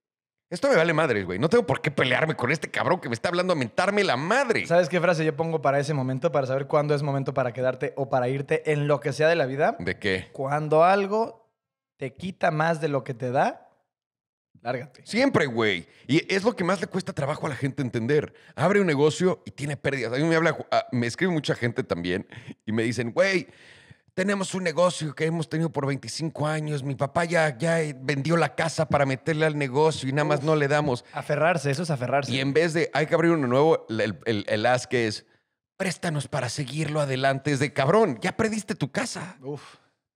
esto me vale madres, güey. No tengo por qué pelearme con este cabrón que me está hablando a mentarme la madre. ¿Sabes qué frase yo pongo para ese momento? Para saber cuándo es momento para quedarte o para irte en lo que sea de la vida. ¿De qué? Cuando algo te quita más de lo que te da Lárgate. Siempre, güey. Y es lo que más le cuesta trabajo a la gente entender. Abre un negocio y tiene pérdidas. A mí me habla, ah, me escribe mucha gente también y me dicen, güey, tenemos un negocio que hemos tenido por 25 años. Mi papá ya, ya vendió la casa para meterle al negocio y nada más no le damos. Aferrarse, eso es aferrarse. Y en vez de, hay que abrir uno nuevo, el, el, as que es, préstanos para seguirlo adelante. Es de cabrón, ya perdiste tu casa. Uf.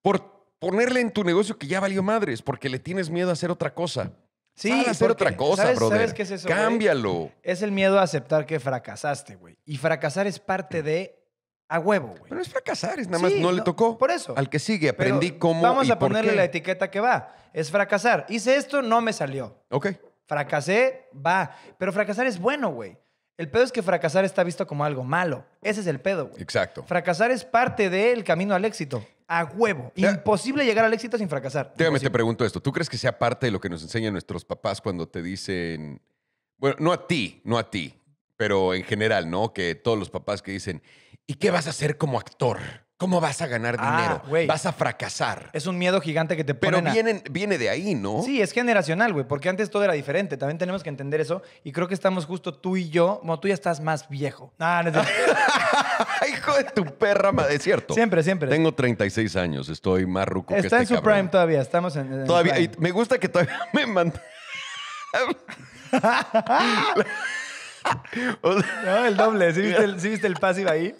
Por ponerle en tu negocio que ya valió madres, porque le tienes miedo a hacer otra cosa. Sí, otra cosa, es Cámbialo. Es el miedo a aceptar que fracasaste, güey. Y fracasar es parte de a huevo, güey. Pero es fracasar, es nada más no, le tocó. Por eso. Al que sigue, aprendí cómo. Vamos a ponerle la etiqueta que va. Es fracasar. Hice esto, no me salió. Ok. Fracasé, va. Pero fracasar es bueno, güey. El pedo es que fracasar está visto como algo malo. Ese es el pedo, güey. Exacto. Fracasar es parte del camino al éxito. A huevo. Imposible llegar al éxito sin fracasar. Déjame te pregunto esto. ¿Tú crees que sea parte de lo que nos enseñan nuestros papás cuando te dicen, bueno, no a ti, no a ti, pero en general, ¿no? Que todos los papás que dicen, ¿y qué vas a hacer como actor? ¿Cómo vas a ganar ah, dinero? vas a fracasar. Es un miedo gigante que te Pero viene, viene de ahí, ¿no? Sí, es generacional, güey, porque antes todo era diferente. También tenemos que entender eso. Y creo que estamos justo tú y yo. como tú ya estás más viejo. Ah, no Hijo de tu perra, es cierto. siempre, siempre. Tengo 36 años, estoy más ruco que Está en este su prime todavía. Estamos en. Todavía, me gusta que todavía me manda. No, el doble. ¿Sí viste el, sí viste el passive ahí?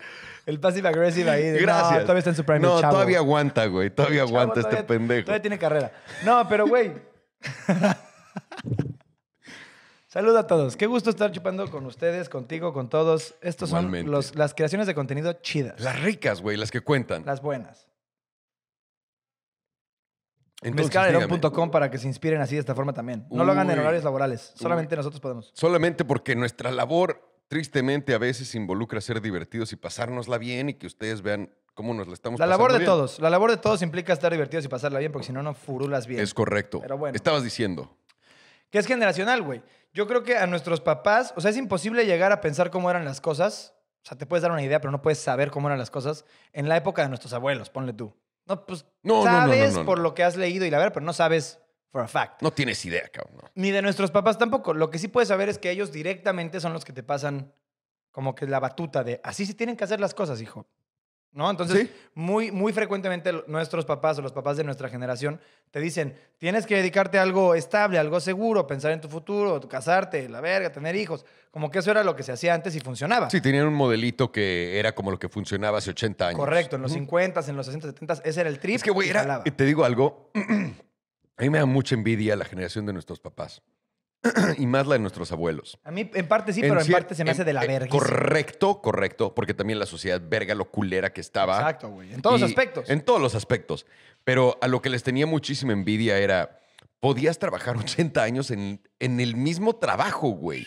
El passive aggressive ahí. Gracias. todavía está en su prime. No, todavía aguanta, güey. Todavía aguanta este pendejo. Todavía tiene carrera. No, pero, güey. Saludos a todos. Qué gusto estar chupando con ustedes, contigo, con todos. Estos son las creaciones de contenido chidas. Las ricas, güey, las que cuentan. Las buenas. Mezcalero.com para que se inspiren así de esta forma también. No lo hagan en horarios laborales. Solamente nosotros podemos. Solamente porque nuestra labor tristemente a veces involucra ser divertidos y pasárnosla bien y que ustedes vean cómo nos la estamos la La labor de todos, la labor de todos implica estar divertidos y pasarla bien, porque si no, no furulas bien. Es correcto. Pero bueno. Estabas diciendo. Que es generacional, güey. Yo creo que a nuestros papás, o sea, es imposible llegar a pensar cómo eran las cosas. O sea, te puedes dar una idea, pero no puedes saber cómo eran las cosas en la época de nuestros abuelos, ponle tú. No, pues no, sabes no, por lo que has leído y la verdad, pero no sabes no tienes idea, cabrón. Ni de nuestros papás tampoco. Lo que sí puedes saber es que ellos directamente son los que te pasan como que la batuta de así se tienen que hacer las cosas, hijo. ¿No? Entonces, muy, muy frecuentemente nuestros papás o los papás de nuestra generación te dicen, tienes que dedicarte a algo estable, algo seguro, pensar en tu futuro, casarte, la verga, tener hijos. Como que eso era lo que se hacía antes y funcionaba. Sí, tenían un modelito que era como lo que funcionaba hace 80 años. Correcto, en los 50, en los 60, 70, ese era el trip. que, güey, te digo algo, a mí me da mucha envidia la generación de nuestros papás. y más la de nuestros abuelos. A mí en parte sí, pero en parte se me hace de la eh, verga. Correcto, correcto, porque también la sociedad verga lo culera que estaba. Exacto, güey. En todos los aspectos. En todos los aspectos. Pero a lo que les tenía muchísima envidia era, podías trabajar 80 años en, en el mismo trabajo, güey.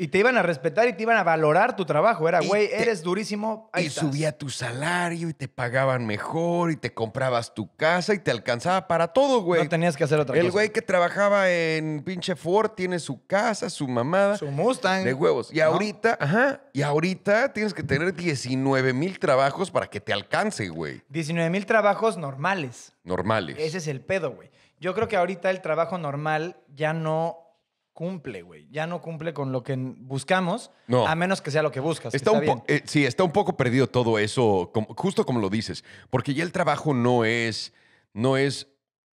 Y te iban a respetar y te iban a valorar tu trabajo. Era, güey, eres durísimo. y subía tu salario y te pagaban mejor y te comprabas tu casa y te alcanzaba para todo, güey. No tenías que hacer otra cosa. El güey que trabajaba en pinche Ford tiene su casa, su mamada. Su Mustang. De huevos. Y ahorita, ajá, y ahorita tienes que tener 19 mil trabajos para que te alcance, güey. 19 mil trabajos normales. Normales. Ese es el pedo, güey. Yo creo que ahorita el trabajo normal ya no cumple, güey. Ya no cumple con lo que buscamos, a menos que sea lo que buscas. Está, un eh, sí, está un poco perdido todo eso, justo como lo dices, porque ya el trabajo no es, no es,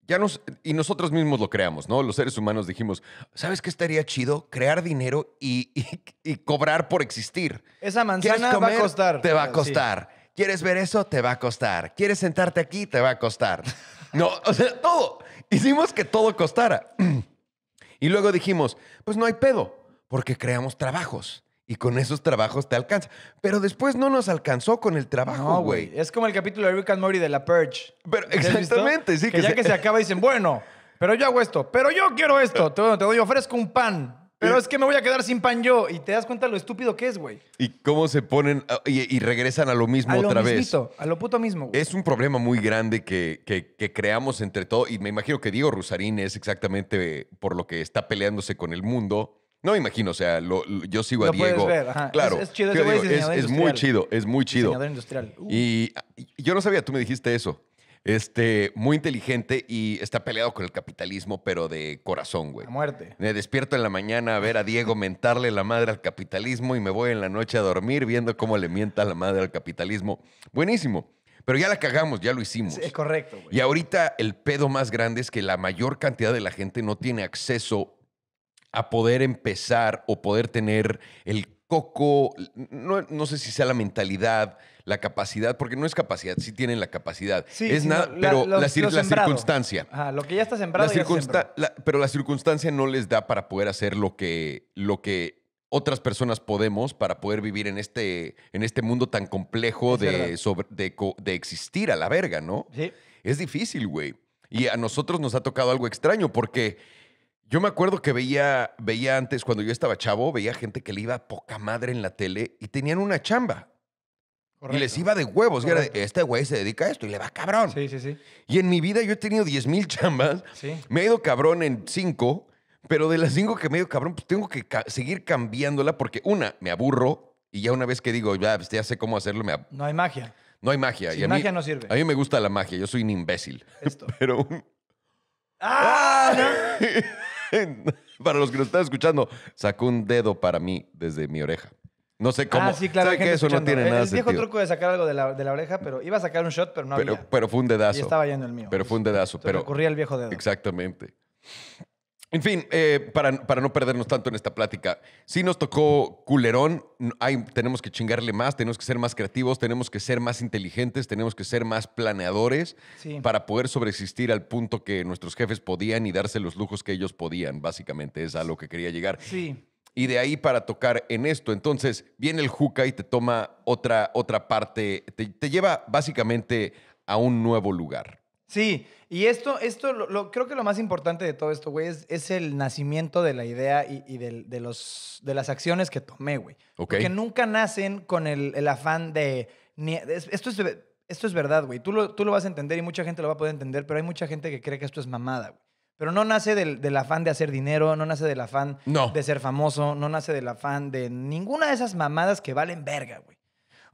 ya y nosotros mismos lo creamos, ¿no? Los seres humanos dijimos, ¿sabes qué estaría chido? Crear dinero y, cobrar por existir. Esa manzana va a costar. Te va a costar. ¿Quieres ver eso? Te va a costar. ¿Quieres sentarte aquí? Te va a costar. No, o sea, todo. Hicimos que todo costara. Y luego dijimos, pues no hay pedo, porque creamos trabajos. Y con esos trabajos te alcanza. Pero después no nos alcanzó con el trabajo, güey. es como el capítulo de Rick and de La Purge. Pero, exactamente, sí. Que, ya que se acaba dicen, bueno, pero yo hago esto, pero yo quiero esto. Te, te doy, ofrezco un pan. Pero es que me voy a quedar sin pan yo. Y te das cuenta lo estúpido que es, güey. Y cómo se ponen ah, y, regresan a lo mismo otra vez. a lo puto mismo, Es un problema muy grande que, creamos entre todos. Y me imagino que Diego Rusarín es exactamente por lo que está peleándose con el mundo. No me imagino, o sea, yo sigo a Diego. Claro. Es- chido, es muy chido, es muy chido. industrial. Uh. y yo no sabía, tú me dijiste eso. Este, muy inteligente y está peleado con el capitalismo, pero de corazón, güey. A muerte. Me despierto en la mañana a ver a Diego mentarle la madre al capitalismo y me voy en la noche a dormir viendo cómo le mienta la madre al capitalismo. Buenísimo. Pero ya la cagamos, ya lo hicimos. Es correcto, güey. Y ahorita el pedo más grande es que la mayor cantidad de la gente no tiene acceso a poder empezar o poder tener el coco, no, no sé si sea la mentalidad, la capacidad, porque no es capacidad, sí tienen la capacidad. Sí, es nada, pero la, circunstancia. lo que ya está sembrado. pero la circunstancia no les da para poder hacer lo que, lo que otras personas podemos para poder vivir en este, en este mundo tan complejo de, de, de, existir a la verga, ¿no? Sí. Es difícil, güey. Y a nosotros nos ha tocado algo extraño porque yo me acuerdo que veía, veía antes, cuando yo estaba chavo, veía gente que le iba poca madre en la tele y tenían una chamba y les iba de huevos. este güey se dedica a esto y le va cabrón. Sí, sí, sí. Y en mi vida yo he tenido 10 mil chambas. Me he ido cabrón en cinco. pero de las cinco que me he ido cabrón, pues tengo que seguir cambiándola porque una, me aburro y ya una vez que digo, ya, pues, sé cómo hacerlo, me No hay magia. No hay magia. Sin magia no sirve. A mí me gusta la magia. Yo soy un imbécil. Esto. Pero... ¡Ah! para los que nos están escuchando, sacó un dedo para mí desde mi oreja. No sé cómo. Ah, sí, claro. que eso no tiene nada el, viejo truco de sacar algo de la, oreja, pero iba a sacar un shot, pero no había. Pero fue un dedazo. Y estaba yendo el mío. Pero fue un dedazo. pero ocurría el viejo dedo. Exactamente. En fin, eh, para, no perdernos tanto en esta plática, sí nos tocó culerón, tenemos que chingarle más, tenemos que ser más creativos, tenemos que ser más inteligentes, tenemos que ser más planeadores para poder sobreexistir al punto que nuestros jefes podían y darse los lujos que ellos podían, básicamente es a lo que quería llegar. Sí y de ahí para tocar en esto. Entonces viene el juca y te toma otra, otra parte, te, lleva básicamente a un nuevo lugar. Sí, y esto, esto lo, creo que lo más importante de todo esto, güey, es, el nacimiento de la idea y, de, los, de las acciones que tomé, güey. Porque nunca nacen con el, afán de... esto es esto es verdad, güey. Tú lo, tú lo vas a entender y mucha gente lo va a poder entender, pero hay mucha gente que cree que esto es mamada, güey. Pero no nace del, afán de hacer dinero, no nace del afán de ser famoso, no nace del afán de ninguna de esas mamadas que valen verga, güey.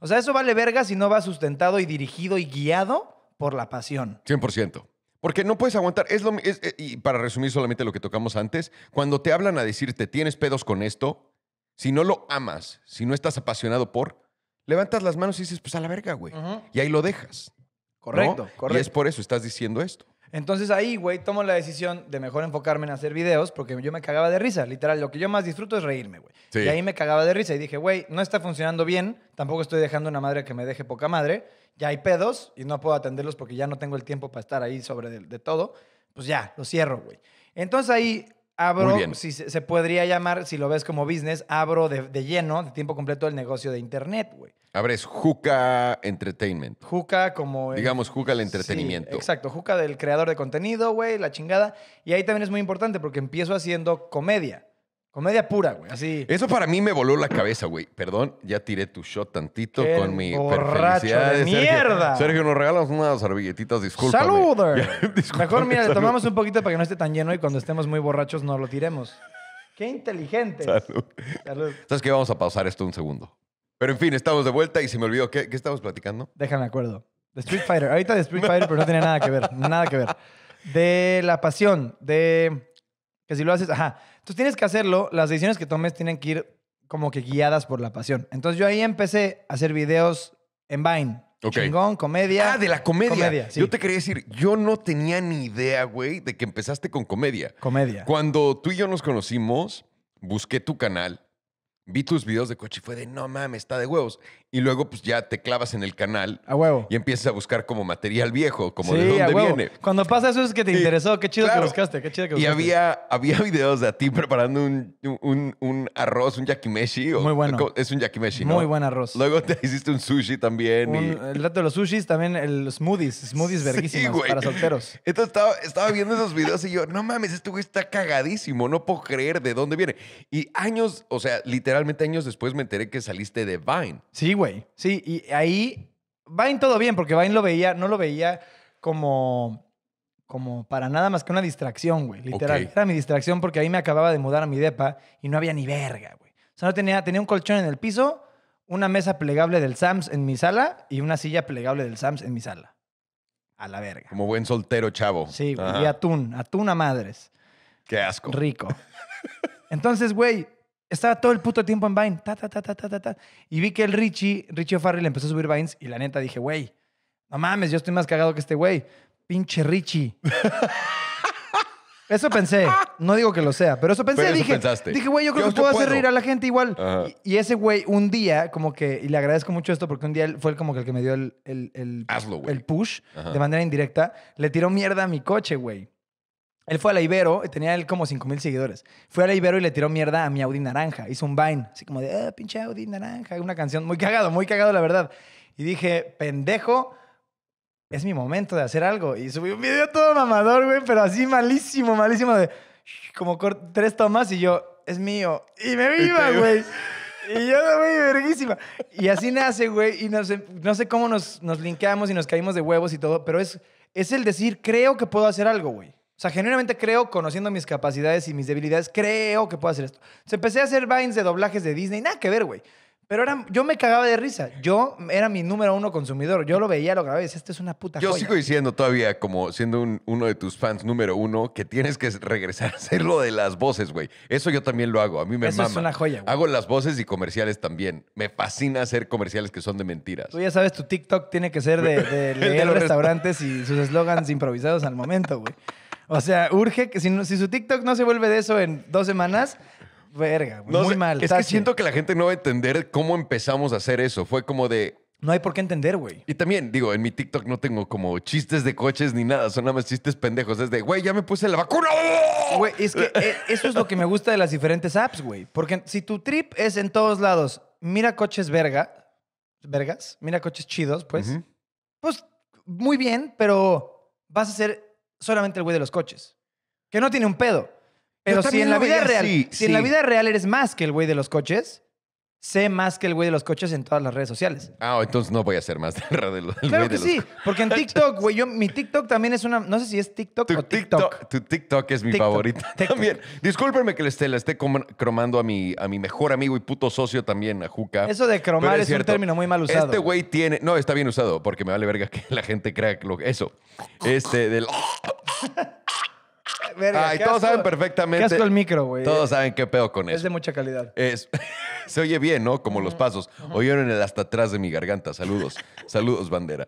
O sea, eso vale verga si no va sustentado y dirigido y guiado por la pasión. 100%. Porque no puedes aguantar. Es lo, eh, y para resumir solamente lo que tocamos antes, cuando te hablan a decirte tienes pedos con esto, si no lo amas, si no estás apasionado por, levantas las manos y dices, pues a la verga, güey. Y ahí lo dejas. Correcto, correcto. Y es por eso estás diciendo esto. Entonces ahí, güey, tomo la decisión de mejor enfocarme en hacer videos porque yo me cagaba de risa. Literal, lo que yo más disfruto es reírme, güey. Y ahí me cagaba de risa y dije, güey, no está funcionando bien, tampoco estoy dejando una madre que me deje poca madre, ya hay pedos y no puedo atenderlos porque ya no tengo el tiempo para estar ahí sobre de, de todo. Pues ya, lo cierro, güey. Entonces ahí abro, si se, podría llamar, si lo ves como business, abro de, de lleno, de tiempo completo, el negocio de Internet, güey ver, es Juca Entertainment. Juca como... Digamos, Juca el entretenimiento. exacto, Juca del creador de contenido, güey, la chingada. Y ahí también es muy importante porque empiezo haciendo comedia. Comedia pura, güey, así. Eso para mí me voló la cabeza, güey. Perdón, ya tiré tu shot tantito con mi borracho de mierda. Sergio, nos regalas unas servilletitas, disculpa. ¡Salud! Mejor, mira, le tomamos un poquito para que no esté tan lleno y cuando estemos muy borrachos no lo tiremos. ¡Qué inteligente! Salud. ¿Sabes qué? Vamos a pausar esto un segundo. Pero en fin, estamos de vuelta y se me olvidó. ¿Qué, qué estamos platicando? Déjame acuerdo. De Street Fighter. Ahorita de Street Fighter, pero no tiene nada que ver. Nada que ver. De la pasión, de que si lo haces, ajá. Entonces tienes que hacerlo, las decisiones que tomes tienen que ir como que guiadas por la pasión. Entonces yo ahí empecé a hacer videos en Vine. Chingón, comedia. Ah, de la comedia. Yo te quería decir, yo no tenía ni idea, güey, de que empezaste con comedia. Comedia. Cuando tú y yo nos conocimos, busqué tu canal vi tus videos de coche y fue de no mames, está de huevos y luego pues ya te clavas en el canal. A huevo. Y empiezas a buscar como material viejo, como de dónde viene. Cuando pasa eso es que te interesó. qué chido que buscaste, qué chido que buscaste. Y había, había videos de a ti preparando un, arroz, un yakimeshi. Muy bueno. Es un yakimeshi, Muy buen arroz. Luego te hiciste un sushi también. El rato de los sushis, también los smoothies. Smoothies verguísimos para solteros. Entonces estaba, estaba viendo esos videos y yo, no mames, este güey está cagadísimo. No puedo creer de dónde viene. Y años, o sea, literalmente años después me enteré que saliste de Vine. Sí, güey. Sí, y ahí vain todo bien, porque vain lo veía, no lo veía como, como para nada más que una distracción, güey. Literal. Era mi distracción porque ahí me acababa de mudar a mi depa y no había ni verga, güey. O sea, no tenía, tenía un colchón en el piso, una mesa plegable del Sams en mi sala y una silla plegable del Sams en mi sala. A la verga. Como buen soltero, chavo. Sí, Y atún, atún a madres. Qué asco. Rico. Entonces, güey, estaba todo el puto tiempo en Vine. Ta, Y vi que el Richie, Richie O'Farrell empezó a subir Vines y la neta dije, güey, no mames, yo estoy más cagado que este güey. Pinche Richie. Eso pensé. No digo que lo sea, pero eso pensé. dije, dije, güey, yo creo que puedo, hacer reír a la gente igual. Y, ese güey, un día, como que, y le agradezco mucho esto porque un día él fue como que el que me dio el, push de manera indirecta, le tiró mierda a mi coche, güey. Él fue a la Ibero y tenía él como 5 mil seguidores. Fue a la Ibero y le tiró mierda a mi Audi naranja. Hizo un Vine, así como de, ah, pinche Audi naranja. Una canción muy cagado, muy cagado, la verdad. Y dije, pendejo, es mi momento de hacer algo. Y subí un video todo mamador, güey, pero así malísimo, malísimo, de como tres tomas y yo, es mío. Y me viva, güey. Y yo, güey, verguísima. Y así nace, güey. Y no sé, no sé cómo nos, nos linkeamos y nos caímos de huevos y todo, pero es, es el decir, creo que puedo hacer algo, güey. O sea, genuinamente creo, conociendo mis capacidades y mis debilidades, creo que puedo hacer esto. Se empecé a hacer vines de doblajes de Disney, nada que ver, güey. Pero yo me cagaba de risa. Yo era mi número uno consumidor. Yo lo veía, lo grabé. Decía, esto es una puta Yo sigo diciendo todavía, como siendo uno de tus fans número uno, que tienes que regresar a hacer lo de las voces, güey. Eso yo también lo hago. A mí me Eso es una joya, güey. Hago las voces y comerciales también. Me fascina hacer comerciales que son de mentiras. Tú ya sabes, tu TikTok tiene que ser de, leer los restaurantes y sus eslogans improvisados al momento, güey. O sea, urge que si, su TikTok no se vuelve de eso en dos semanas, verga, No muy mal. Es que siento que la gente no va a entender cómo empezamos a hacer eso. Fue como de. No hay por qué entender, güey. Y también, digo, en mi TikTok no tengo como chistes de coches ni nada, son nada más chistes pendejos. Es de, güey, ya me puse la vacuna. Güey, es que eh, eso es lo que me gusta de las diferentes apps, güey. Porque si tu trip es en todos lados, mira coches verga, vergas, mira coches chidos, pues, pues muy bien, pero vas a ser solamente el güey de los coches. Que no tiene un pedo. Pero si en la vida real, si en la vida real eres más que el güey de los coches, sé más que el güey de los coches en todas las redes sociales. Ah, entonces no voy a ser más de los Claro que sí, porque en TikTok, güey, mi TikTok también es una, no sé si es TikTok o TikTok. Tu TikTok es mi favorita también. Discúlpenme que le esté, esté cromando a mi, a mi mejor amigo y puto socio también, a Juca. Eso de cromar es, un término muy mal usado. Este güey tiene, no, está bien usado, porque me vale verga que la gente crea eso. Este del Ay, todos saben perfectamente. Qué el micro, güey. Todos saben qué pedo con eso. Es de mucha calidad. Es, se oye bien, ¿no? Como los pasos. Oyeron el hasta atrás de mi garganta. Saludos. Saludos, bandera.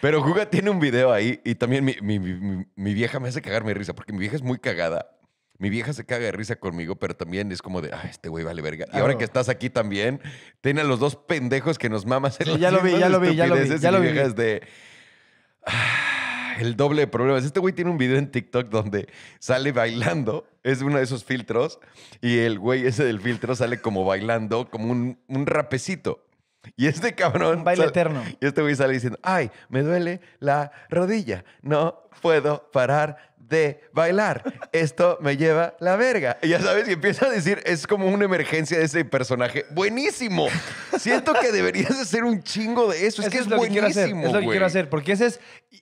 Pero Juga tiene un video ahí y también mi, mi, vieja me hace cagar mi risa porque mi vieja es muy cagada. Mi vieja se caga de risa conmigo, pero también es como de, ah, este güey vale verga. Y ahora que estás aquí también, tiene a los dos pendejos que nos mamas sí, ya, lo vi, ya, lo vi, ya lo vi, ya lo vi, de... Ah, el doble de problemas. Este güey tiene un video en TikTok donde sale bailando, es uno de esos filtros, y el güey ese del filtro sale como bailando, como un, un rapecito. Y este cabrón. Un baile eterno. Y este güey sale diciendo: Ay, me duele la rodilla. No puedo parar de bailar. Esto me lleva la verga. Y ya sabes, y empieza a decir: Es como una emergencia de ese personaje. Buenísimo. Siento que deberías hacer un chingo de eso. Es que es, es buenísimo. Es lo que quiero hacer, porque ese es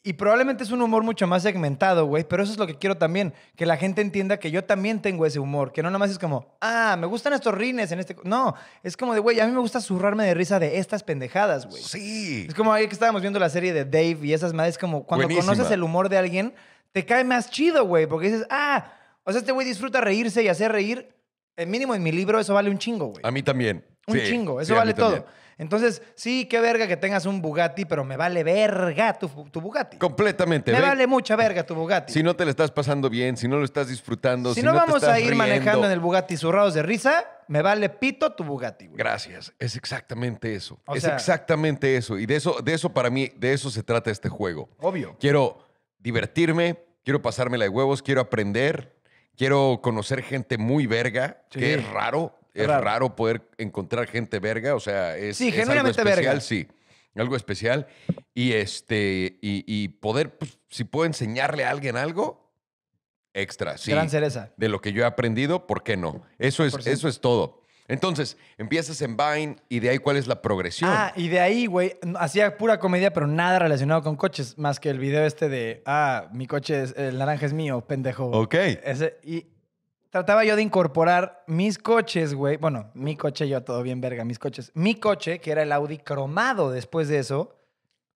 y probablemente es un humor mucho más segmentado, güey, pero eso es lo que quiero también, que la gente entienda que yo también tengo ese humor, que no nomás más es como, ah, me gustan estos rines en este... No, es como de, güey, a mí me gusta zurrarme de risa de estas pendejadas, güey. Sí. Es como ahí que estábamos viendo la serie de Dave y esas madres, como cuando conoces el humor de alguien, te cae más chido, güey, porque dices, ah, o sea, este güey disfruta reírse y hacer reír, el eh, mínimo en mi libro eso vale un chingo, güey. A mí también. Un chingo, eso vale todo. Entonces, sí, qué verga que tengas un Bugatti, pero me vale verga tu, Bugatti. Completamente. Me vale mucha verga tu Bugatti. Si no te lo estás pasando bien, si no lo estás disfrutando, si, si no, vamos a ir manejando en el Bugatti zurrados de risa, me vale pito tu Bugatti, güey. Gracias. Es exactamente eso. es exactamente eso. Y de eso, de eso para mí, de eso se trata este juego. Obvio. Quiero divertirme, quiero pasármela de huevos, quiero aprender, quiero conocer gente muy verga, que es raro, es raro. poder encontrar gente verga, o sea, es, sí, es algo especial, sí. Algo especial. Y este, y, poder, pues, si puedo enseñarle a alguien algo, extra, sí. Gran cereza. De lo que yo he aprendido, ¿por qué no? Eso es, eso es todo. Entonces, empiezas en Vine y de ahí cuál es la progresión. Ah, y de ahí, güey, hacía pura comedia, pero nada relacionado con coches, más que el video este de, ah, mi coche es, el naranja es mío, pendejo. Ok. Ese, y trataba yo de incorporar mis coches, güey. Bueno, mi coche, yo todo bien verga, mis coches. Mi coche, que era el Audi cromado después de eso,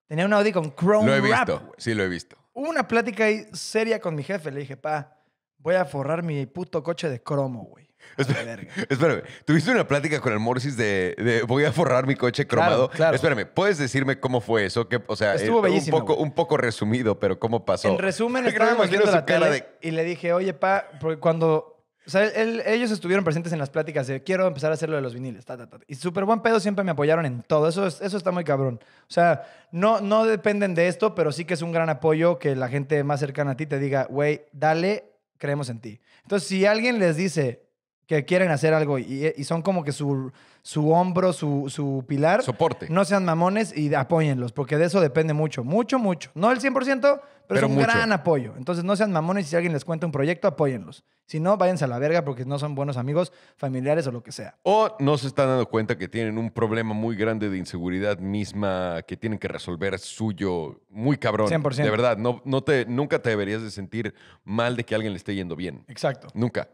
tenía un Audi con chrome Lo he visto, sí lo he visto. Hubo una plática ahí seria con mi jefe. Le dije, pa, voy a forrar mi puto coche de cromo, güey. Espérame, espérame, tuviste una plática con el Morsis de, voy a forrar mi coche cromado. Claro, claro. Espérame, ¿puedes decirme cómo fue eso? Que, o sea, Estuvo eh, un, poco, un poco resumido, pero ¿cómo pasó? En resumen, estábamos viendo la tele de... y le dije, oye, pa, porque cuando o sea, ellos estuvieron presentes en las pláticas de quiero empezar a hacer lo de los viniles. Y súper buen pedo, siempre me apoyaron en todo. Eso, eso está muy cabrón. O sea, no, no dependen de esto, pero sí que es un gran apoyo que la gente más cercana a ti te diga, güey, dale, creemos en ti. Entonces, si alguien les dice, que quieren hacer algo y, son como que su, su hombro, su, pilar. Soporte. No sean mamones y apóyenlos, porque de eso depende mucho, mucho, mucho. No el 100%, pero, es un gran apoyo. Entonces no sean mamones y si alguien les cuenta un proyecto, apóyenlos. Si no, váyanse a la verga porque no son buenos amigos, familiares o lo que sea. O no se están dando cuenta que tienen un problema muy grande de inseguridad misma que tienen que resolver suyo, muy cabrón. 100%. De verdad, no, no te, nunca te deberías de sentir mal de que alguien le esté yendo bien. Exacto. Nunca.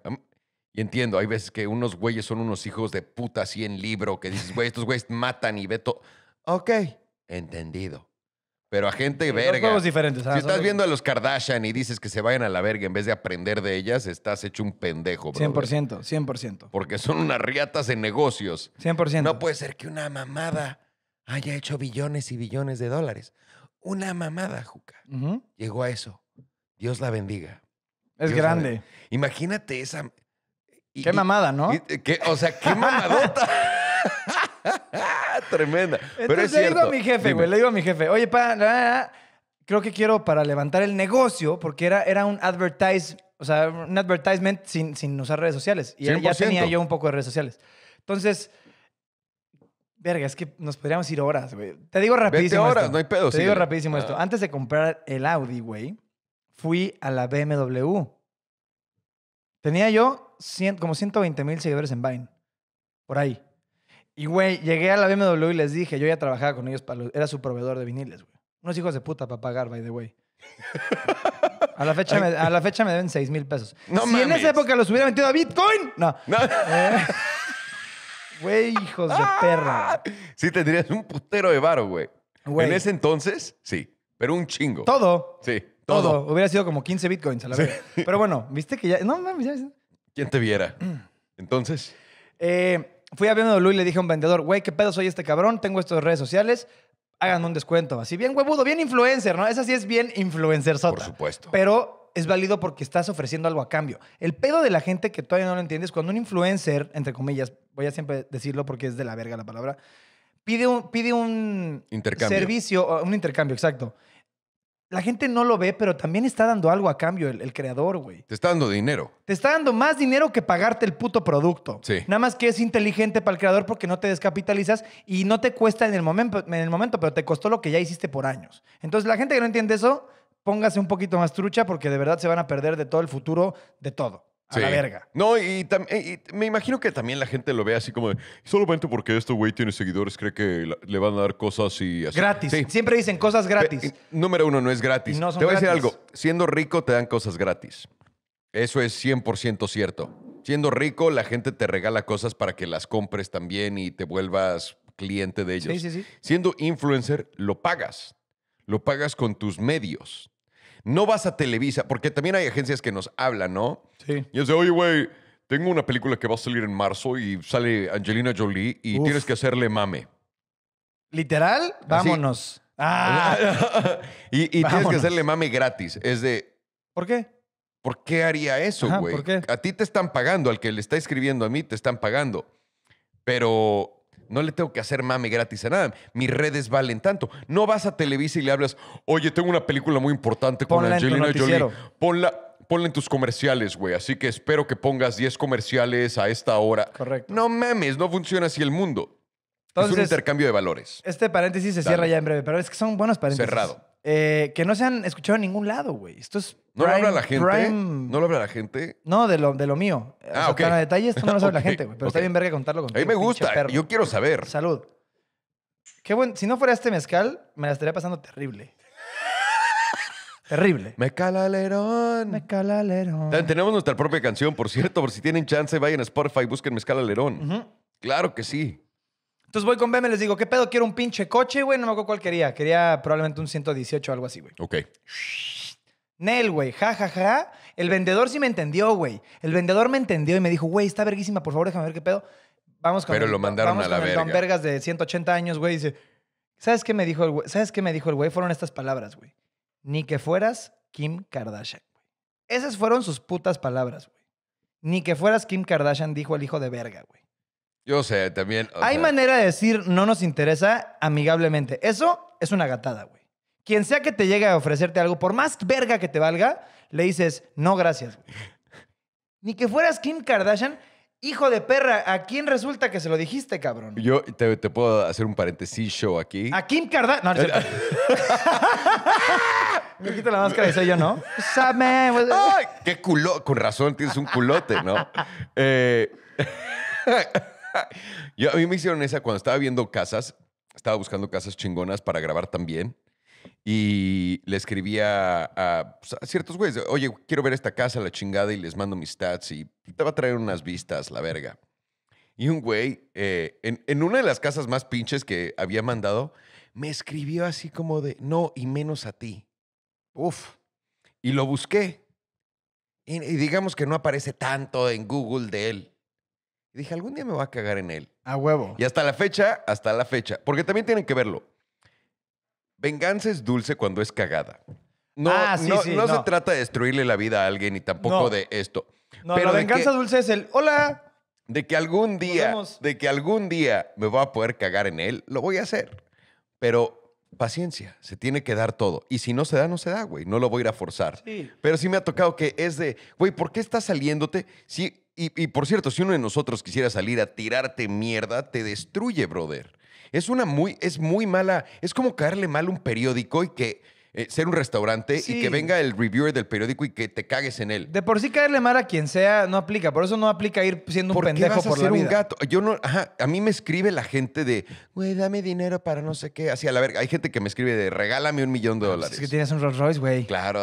Y entiendo, hay veces que unos güeyes son unos hijos de puta así en libro que dices, güey, estos güeyes matan y ve todo. Ok, entendido. Pero a gente verga. juegos diferentes. Si estás viendo a los Kardashian y dices que se vayan a la verga en vez de aprender de ellas, estás hecho un pendejo, bro. 100%, 100%. Porque son unas riatas en negocios. 100%. No puede ser que una mamada haya hecho billones y billones de dólares. Una mamada, Juca. Llegó a eso. Dios la bendiga. Es grande. Imagínate esa qué mamada, ¿no? o sea, qué mamadota. Tremenda. Entonces, Pero le digo a mi jefe, güey, le digo a mi jefe, oye, pa, creo que quiero para levantar el negocio, porque era, era un advertise, o sea, un advertisement sin, usar redes sociales. Y ya tenía yo un poco de redes sociales. Entonces, verga, es que nos podríamos ir horas, güey. Te digo rapidísimo. horas, no hay pedo. Te digo rapidísimo ah. esto. Antes de comprar el Audi, güey, fui a la BMW. Tenía yo como 120 mil seguidores en Vine. Por ahí. Y, güey, llegué a la BMW y les dije, yo ya trabajaba con ellos, era su proveedor de viniles, güey. Unos hijos de puta para pagar, by the way. A la fecha, me, a la fecha me deben 6 mil pesos. No si en esa época los hubiera metido a Bitcoin. No. Eh, güey, hijos de perra. Sí, tendrías un putero de varo, güey. En ese entonces, sí. Pero un chingo. Todo. Sí. Todo. Hubiera sido como 15 bitcoins a la vez. Pero bueno, viste que ya. No, ya. ¿Quién te viera? Mm. Entonces. Eh, fui a BMW y le dije a un vendedor, güey, ¿qué pedo soy este cabrón? Tengo estas redes sociales, háganme un descuento. Así bien huevudo, bien influencer, ¿no? Es sí es bien influencer sota. Por supuesto. Pero es válido porque estás ofreciendo algo a cambio. El pedo de la gente que todavía no lo entiendes, cuando un influencer, entre comillas, voy a siempre decirlo porque es de la verga la palabra, pide un, pide un intercambio. servicio, un intercambio, exacto la gente no lo ve, pero también está dando algo a cambio el, creador, güey. Te está dando dinero. Te está dando más dinero que pagarte el puto producto. Sí. Nada más que es inteligente para el creador porque no te descapitalizas y no te cuesta en el momento, en el momento pero te costó lo que ya hiciste por años. Entonces, la gente que no entiende eso, póngase un poquito más trucha porque de verdad se van a perder de todo el futuro, de todo. A la verga. No, y, me imagino que también la gente lo ve así como, solamente porque este güey tiene seguidores, cree que le van a dar cosas y así. Gratis. Siempre dicen cosas gratis. Eh, número uno, no es gratis. No te voy a decir algo. Siendo rico te dan cosas gratis. Eso es 100% cierto. Siendo rico, la gente te regala cosas para que las compres también y te vuelvas cliente de ellos. Sí, Siendo influencer, lo pagas. Lo pagas con tus medios. No vas a Televisa, porque también hay agencias que nos hablan, ¿no? Sí. Y es de, oye, güey, tengo una película que va a salir en marzo y sale Angelina Jolie y tienes que hacerle mame. ¿Literal? Vámonos. Ah. y, tienes que hacerle mame gratis. Es de. ¿Por qué? ¿Por qué haría eso, güey? A ti te están pagando, al que le está escribiendo a mí te están pagando. Pero no le tengo que hacer mame gratis a nada. Mis redes valen tanto. No vas a Televisa y le hablas, oye, tengo una película muy importante con Angelina Jolie. Ponla, en tus comerciales, güey. Así que espero que pongas 10 comerciales a esta hora. Correcto. No memes no funciona así el mundo. es un intercambio de valores. Este paréntesis se cierra ya en breve, pero es que son buenos paréntesis. Cerrado. Eh, que no se han escuchado en ningún lado, güey. Esto es. No lo habla la gente. No lo habla la gente. No, de lo, de lo mío. Ah, ok. Para detalles, esto no lo sabe la gente, güey. Pero está bien verga contarlo contigo. A mí me gusta. Yo quiero saber. Salud. Qué bueno. Si no fuera este mezcal, me la estaría pasando terrible. Terrible. Me cala Tenemos nuestra propia canción, por cierto. Por si tienen chance, vayan a Spotify y busquen mezcal Lerón. Claro que sí. Entonces voy con BM y les digo, ¿qué pedo? Quiero un pinche coche, güey. No me acuerdo cuál quería. Quería probablemente un 118 o algo así, güey. Ok. Nel, güey, ja, ja, ja. El vendedor sí me entendió, güey. El vendedor me entendió y me dijo, güey, está verguísima, por favor, déjame ver qué pedo. Vamos con Pero lo mandaron a la verga. Vergas de 180 años, güey. Dice, ¿sabes qué me dijo el güey? ¿Sabes qué me dijo el güey? Fueron estas palabras, güey. Ni que fueras Kim Kardashian, Esas fueron sus putas palabras, güey. Ni que fueras Kim Kardashian, dijo el hijo de verga, güey. Yo sé, también. Hay manera de decir no nos interesa amigablemente. Eso es una gatada, güey. Quien sea que te llegue a ofrecerte algo, por más verga que te valga, le dices no gracias, Ni que fueras Kim Kardashian, hijo de perra, ¿a quién resulta que se lo dijiste, cabrón? Yo te, puedo hacer un paréntesis show aquí. A Kim Kardashian. No, no, Me quito la máscara y yo, ¿no? ¡Ay! ¡Qué culo! Con razón tienes un culote, ¿no? eh. Yo, a mí me hicieron esa cuando estaba viendo casas, estaba buscando casas chingonas para grabar también. Y le escribía a, pues, ciertos güeyes, oye, quiero ver esta casa, la chingada, y les mando mis stats y te va a traer unas vistas, la verga. Y un güey, eh, en, una de las casas más pinches que había mandado, me escribió así como de, no, y menos a ti. Uf. Y lo busqué. y digamos que no aparece tanto en Google de él dije, algún día me voy a cagar en él. A huevo. Y hasta la fecha, hasta la fecha. Porque también tienen que verlo. Venganza es dulce cuando es cagada. No, ah, no, se trata de destruirle la vida a alguien y tampoco de esto. No, Pero venganza dulce es el hola. De que algún día, de que algún día me voy a poder cagar en él, lo voy a hacer. Pero paciencia, se tiene que dar todo. Y si no se da, no se da, güey. No lo voy a ir a forzar. Pero sí me ha tocado que es de, güey, ¿por qué estás saliéndote? Sí, y, por cierto, si uno de nosotros quisiera salir a tirarte mierda, te destruye, brother. Es una muy, es muy mala, es como caerle mal un periódico y que eh, ser un restaurante y que venga el reviewer del periódico y que te cagues en él. De por sí caerle mal a quien sea no aplica, por eso no aplica ir siendo un pendejo vas a por ser un gato? Yo no, ajá, a mí me escribe la gente de, güey, dame dinero para no sé qué, así a la verga. Hay gente que me escribe de, regálame un millón de ah, pues dólares. Es que tienes un Rolls Royce, güey. Claro.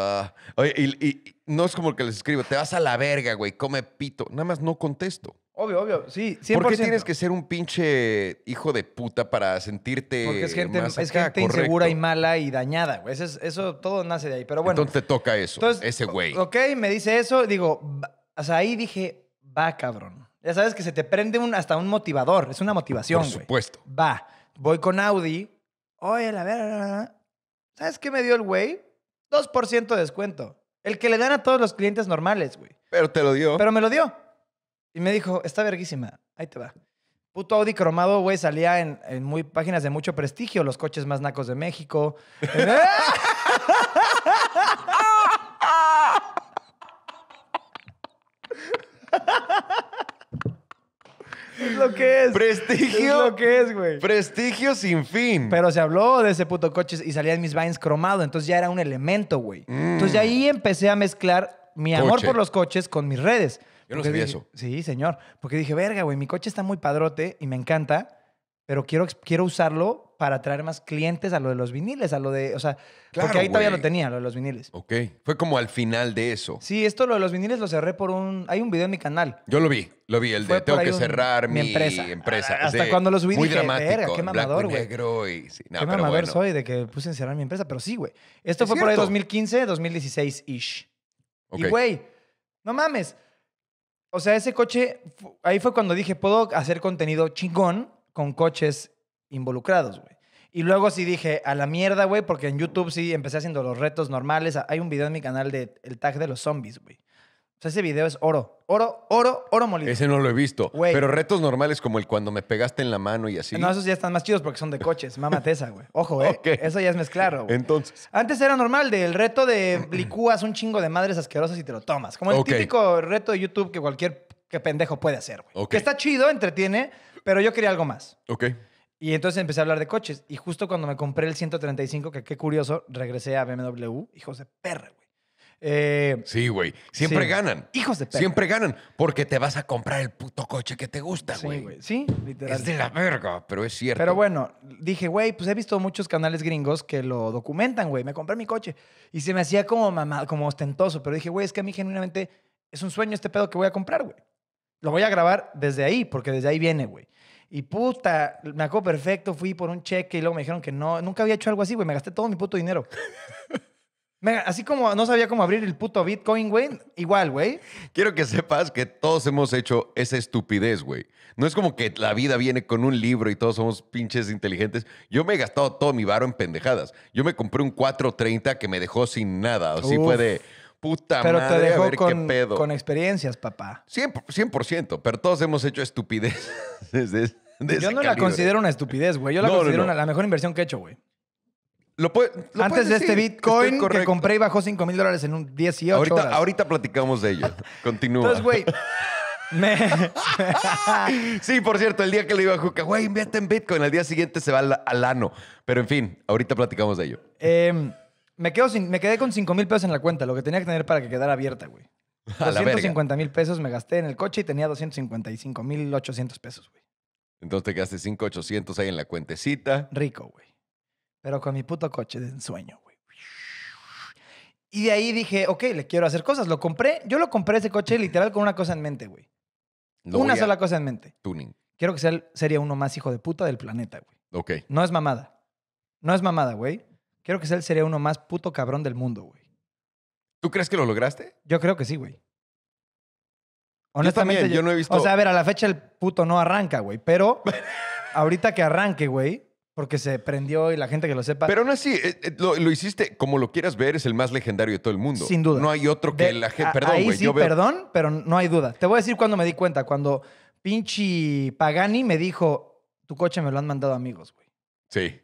Oye, y, no es como que les escribo, te vas a la verga, güey, come pito. Nada más no contesto. Obvio, obvio. Sí, 100%. ¿Por qué tienes que ser un pinche hijo de puta para sentirte Porque es gente, es gente insegura y mala y dañada, güey. Eso, todo nace de ahí, pero bueno. Entonces te toca eso, ese güey. Ok, me dice eso, digo, o sea, ahí dije, va, cabrón. Ya sabes que se te prende hasta un motivador, es una motivación, Por supuesto. Va, voy con Audi, oye, la verga, ¿sabes qué me dio el güey? 2% de descuento. El que le dan a todos los clientes normales, güey. Pero te lo dio. Pero me lo dio. Y me dijo, está verguísima, ahí te va. Puto Audi cromado, güey, salía en, en muy, páginas de mucho prestigio, los coches más nacos de México. lo que es. Prestigio. lo que es, güey. Prestigio sin fin. Pero se habló de ese puto coche y salían mis vines cromado. Entonces ya era un elemento, güey. Mm. Entonces ahí empecé a mezclar mi amor por los coches con mis redes. Yo no sabía eso. Sí, señor. Porque dije, verga, güey, mi coche está muy padrote y me encanta pero quiero, quiero usarlo para traer más clientes a lo de los viniles, a lo de, o sea, porque ahí todavía lo tenía, lo de los viniles. Ok, fue como al final de eso. Sí, esto lo de los viniles lo cerré por un, hay un video en mi canal. Yo lo vi, lo vi, el de tengo que cerrar mi empresa. empresa. hasta cuando lo subí Muy dramático, verga, qué mamador, güey. qué mamador soy de que puse en cerrar mi empresa, pero sí, güey. Esto fue por ahí 2015, 2016-ish. Y, güey, no mames. O sea, ese coche, ahí fue cuando dije, puedo hacer contenido chingón con coches involucrados, güey. Y luego sí dije, a la mierda, güey, porque en YouTube sí empecé haciendo los retos normales. Hay un video en mi canal de el tag de los zombies, güey. O sea, ese video es oro. Oro, oro, oro molido. Ese no lo he visto. Pero retos normales como el cuando me pegaste en la mano y así. No, esos ya están más chidos porque son de coches. Mamá esa, güey. Ojo, eh. Eso ya es mezclarlo, güey. Entonces. Antes era normal del reto de licúas un chingo de madres asquerosas y te lo tomas. Como el típico reto de YouTube que cualquier que pendejo puede hacer, güey. Que está chido, entretiene, pero yo quería algo más. Ok. Y entonces empecé a hablar de coches. Y justo cuando me compré el 135, que qué curioso, regresé a BMW. Hijos de perra, güey. Eh, sí, güey. Siempre ganan. Hijos de perra. Siempre ganan porque te vas a comprar el puto coche que te gusta, güey. Sí, literal. Es de la verga, pero es cierto. Pero bueno, dije, güey, pues he visto muchos canales gringos que lo documentan, güey. Me compré mi coche. Y se me hacía como mamá, como ostentoso. Pero dije, güey, es que a mí genuinamente es un sueño este pedo que voy a comprar, güey. Lo voy a grabar desde ahí, porque desde ahí viene, güey. Y puta, me acuerdo perfecto, fui por un cheque y luego me dijeron que no, nunca había hecho algo así, güey, me gasté todo mi puto dinero. así como no sabía cómo abrir el puto Bitcoin, güey, igual, güey. Quiero que sepas que todos hemos hecho esa estupidez, güey. No es como que la vida viene con un libro y todos somos pinches inteligentes. Yo me he gastado todo mi varo en pendejadas. Yo me compré un 430 que me dejó sin nada. Así fue de puta pero te dejó a ver con, qué pedo. con experiencias, papá. 100%, pero todos hemos hecho estupidez desde, Yo no la considero una estupidez, güey. Yo la considero la mejor inversión que he hecho, güey. Antes de este Bitcoin que compré y bajó 5 mil dólares en un 18 y horas. Ahorita platicamos de ello. Continúa. Entonces, güey... sí, por cierto, el día que le iba a Juca, güey, invierte en Bitcoin. Al día siguiente se va al, al, ano. Pero en fin, ahorita platicamos de ello. Eh, me, quedé con 5 mil pesos en la cuenta, lo que tenía que tener para que quedara abierta, güey. 250 mil pesos me gasté en el coche y tenía 255 mil 800 pesos, güey. Entonces te quedaste 5,800 ahí en la cuentecita. Rico, güey. Pero con mi puto coche de ensueño, güey. Y de ahí dije, ok, le quiero hacer cosas. Lo compré. Yo lo compré ese coche literal con una cosa en mente, güey. una sola cosa en mente. Tuning. Quiero que sea sería uno más hijo de puta del planeta, güey. Ok. No es mamada. No es mamada, güey. Creo que él sería uno más puto cabrón del mundo, güey. ¿Tú crees que lo lograste? Yo creo que sí, güey. Honestamente, yo, no he visto. O sea, a ver, a la fecha el puto no arranca, güey. Pero ahorita que arranque, güey, porque se prendió y la gente que lo sepa. Pero es así, eh, eh, lo, hiciste, como lo quieras ver, es el más legendario de todo el mundo. Sin duda. No hay otro que la gente. Perdón, güey. Sí, perdón, pero no hay duda. Te voy a decir cuando me di cuenta. Cuando pinche Pagani me dijo, tu coche me lo han mandado amigos, güey. Sí.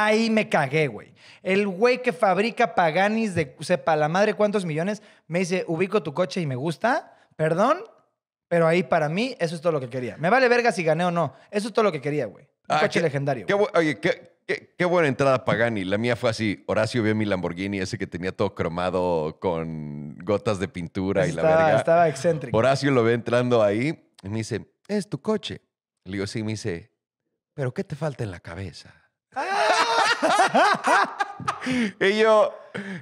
Ahí me cagué, güey. El güey que fabrica Paganis de sepa la madre cuántos millones, me dice, ubico tu coche y me gusta, perdón, pero ahí para mí eso es todo lo que quería. Me vale verga si gané o no. Eso es todo lo que quería, güey. Un ah, coche legendario. Qué, oye, qué, buena entrada Pagani. La mía fue así. Horacio vio mi Lamborghini, ese que tenía todo cromado con gotas de pintura y la verga. Estaba excéntrico. Horacio lo ve entrando ahí y me dice, es tu coche. Le digo, sí, me dice, pero ¿qué te falta en la cabeza? ¡Ah! y yo,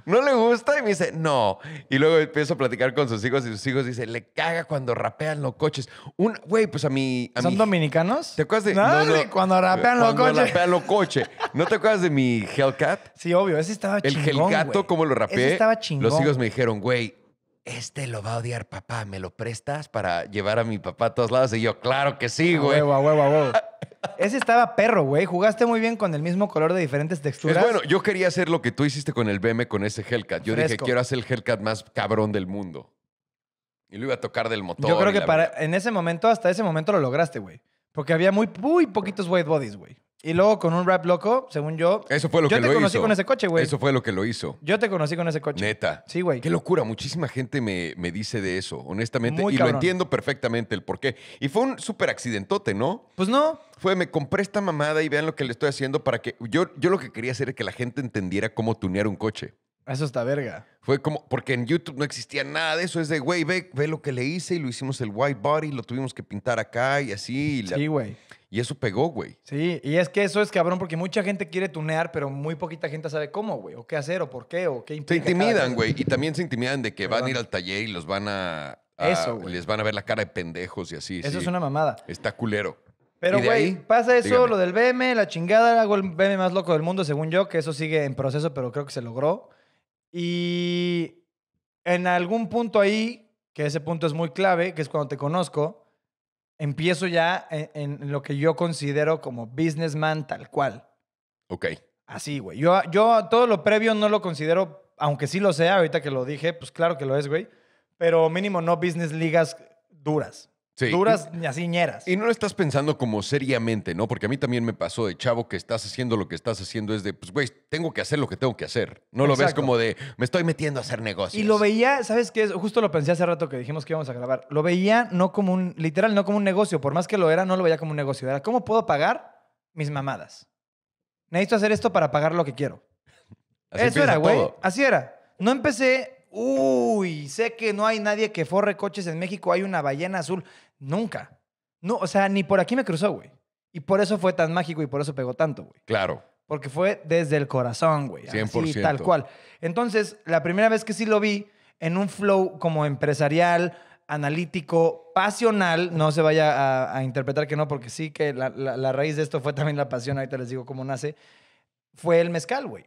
¿no le gusta? Y me dice, no. Y luego empiezo a platicar con sus hijos y sus hijos dicen, le caga cuando rapean los coches. Un, güey, pues a mí... ¿Son dominicanos? ¿Te acuerdas de...? cuando rapean los coches. Cuando rapean los coches. ¿No te acuerdas de mi Hellcat? Sí, obvio. Ese estaba El chingón, El Hellcat, ¿cómo lo rapeé? Ese estaba chingón. Los hijos me dijeron, güey, este lo va a odiar papá, ¿me lo prestas para llevar a mi papá a todos lados? Y yo, claro que sí, güey. Huevo, huevo, huevo. Ese estaba perro, güey. Jugaste muy bien con el mismo color de diferentes texturas. Es bueno, yo quería hacer lo que tú hiciste con el BM con ese Hellcat. Yo dije, quiero hacer el Hellcat más cabrón del mundo. Y lo iba a tocar del motor. Yo creo que para, en ese momento, hasta ese momento lo lograste, güey. Porque había muy, muy poquitos white bodies, güey. Y luego con un rap loco, según yo. Eso fue lo yo te conocí con ese coche, güey. Eso fue lo que lo hizo. Yo te conocí con ese coche. Neta. Sí, güey. Qué locura. Muchísima gente me, me dice de eso, honestamente. y lo entiendo perfectamente el porqué. Y fue un súper accidentote, ¿no? Pues no. Fue, me compré esta mamada y vean lo que le estoy haciendo para que. Yo, yo lo que quería hacer es que la gente entendiera cómo tunear un coche. Eso está verga. Fue como, porque en YouTube no existía nada de eso. Es de, güey, ve, ve lo que le hice y lo hicimos el white body, lo tuvimos que pintar acá y así. sí, güey. Y eso pegó, güey. Sí, y es que eso es cabrón porque mucha gente quiere tunear, pero muy poquita gente sabe cómo, güey, o qué hacer, o por qué, o qué implica. Se intimidan, güey, y también se intimidan de que van a ir al taller y los van a. eso, Les van a ver la cara de pendejos y así. Eso es una mamada. Está culero. Pero, güey, pasa eso, lo del BM, la chingada, hago el BM más loco del mundo, según yo, que eso sigue en proceso, pero creo que se logró. Y en algún punto ahí, que ese punto es muy clave, que es cuando te conozco, empiezo ya en, lo que yo considero como businessman tal cual. Ok. Así, güey. Yo, yo todo lo previo no lo considero, aunque sí lo sea, ahorita que lo dije, pues claro que lo es, güey. Pero mínimo no business ligas duras duras Duras así ñeras. Y no lo estás pensando como seriamente, ¿no? Porque a mí también me pasó de chavo que estás haciendo lo que estás haciendo es de, pues, güey, tengo que hacer lo que tengo que hacer. No lo ves como de, me estoy metiendo a hacer negocios. Y lo veía, ¿sabes qué? Justo lo pensé hace rato que dijimos que íbamos a grabar. Lo veía no como un, literal, no como un negocio. Por más que lo era, no lo veía como un negocio. Era, ¿cómo puedo pagar mis mamadas? Necesito hacer esto para pagar lo que quiero. Eso era, güey. Así era. No empecé uy, sé que no hay nadie que forre coches en México, hay una ballena azul. Nunca. No, o sea, ni por aquí me cruzó, güey. Y por eso fue tan mágico y por eso pegó tanto, güey. Claro. Porque fue desde el corazón, güey. Así, tal cual. Entonces, la primera vez que sí lo vi en un flow como empresarial, analítico, pasional, no se vaya a, interpretar que no, porque sí que la, la, raíz de esto fue también la pasión, ahorita les digo cómo nace, fue el mezcal, güey.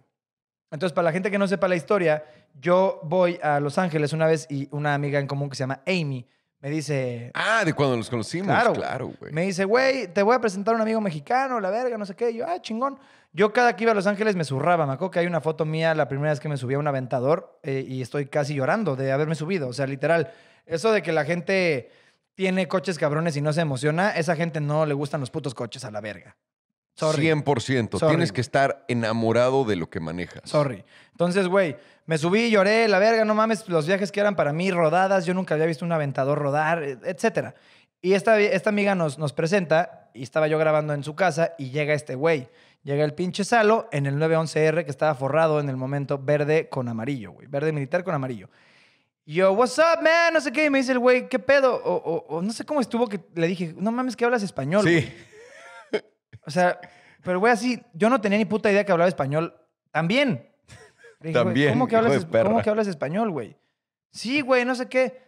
Entonces, para la gente que no sepa la historia, yo voy a Los Ángeles una vez y una amiga en común que se llama Amy me dice. Ah, de cuando nos conocimos. Claro, claro güey. Me dice, güey, te voy a presentar a un amigo mexicano, la verga, no sé qué. Y yo, ah, chingón. Yo cada que iba a Los Ángeles me zurraba. Me acuerdo que hay una foto mía la primera vez que me subí a un aventador eh, y estoy casi llorando de haberme subido. O sea, literal. Eso de que la gente tiene coches cabrones y no se emociona, esa gente no le gustan los putos coches a la verga. Sorry. 100%. Tienes que estar enamorado de lo que manejas. Sorry. Entonces, güey, me subí, lloré, la verga, no mames, los viajes que eran para mí, rodadas, yo nunca había visto un aventador rodar, etc. Y esta, esta amiga nos, nos presenta, y estaba yo grabando en su casa, y llega este güey. Llega el pinche Salo en el 911R que estaba forrado en el momento verde con amarillo, güey. Verde militar con amarillo. Yo, what's up, man? No sé qué. Y me dice el güey, ¿qué pedo? O, no sé cómo estuvo que le dije, no mames, que hablas español. Sí. O sea, pero güey, así, yo no tenía ni puta idea que hablaba español también. También. ¿cómo, que hablas, que hablas español, güey? Sí, güey, no sé qué.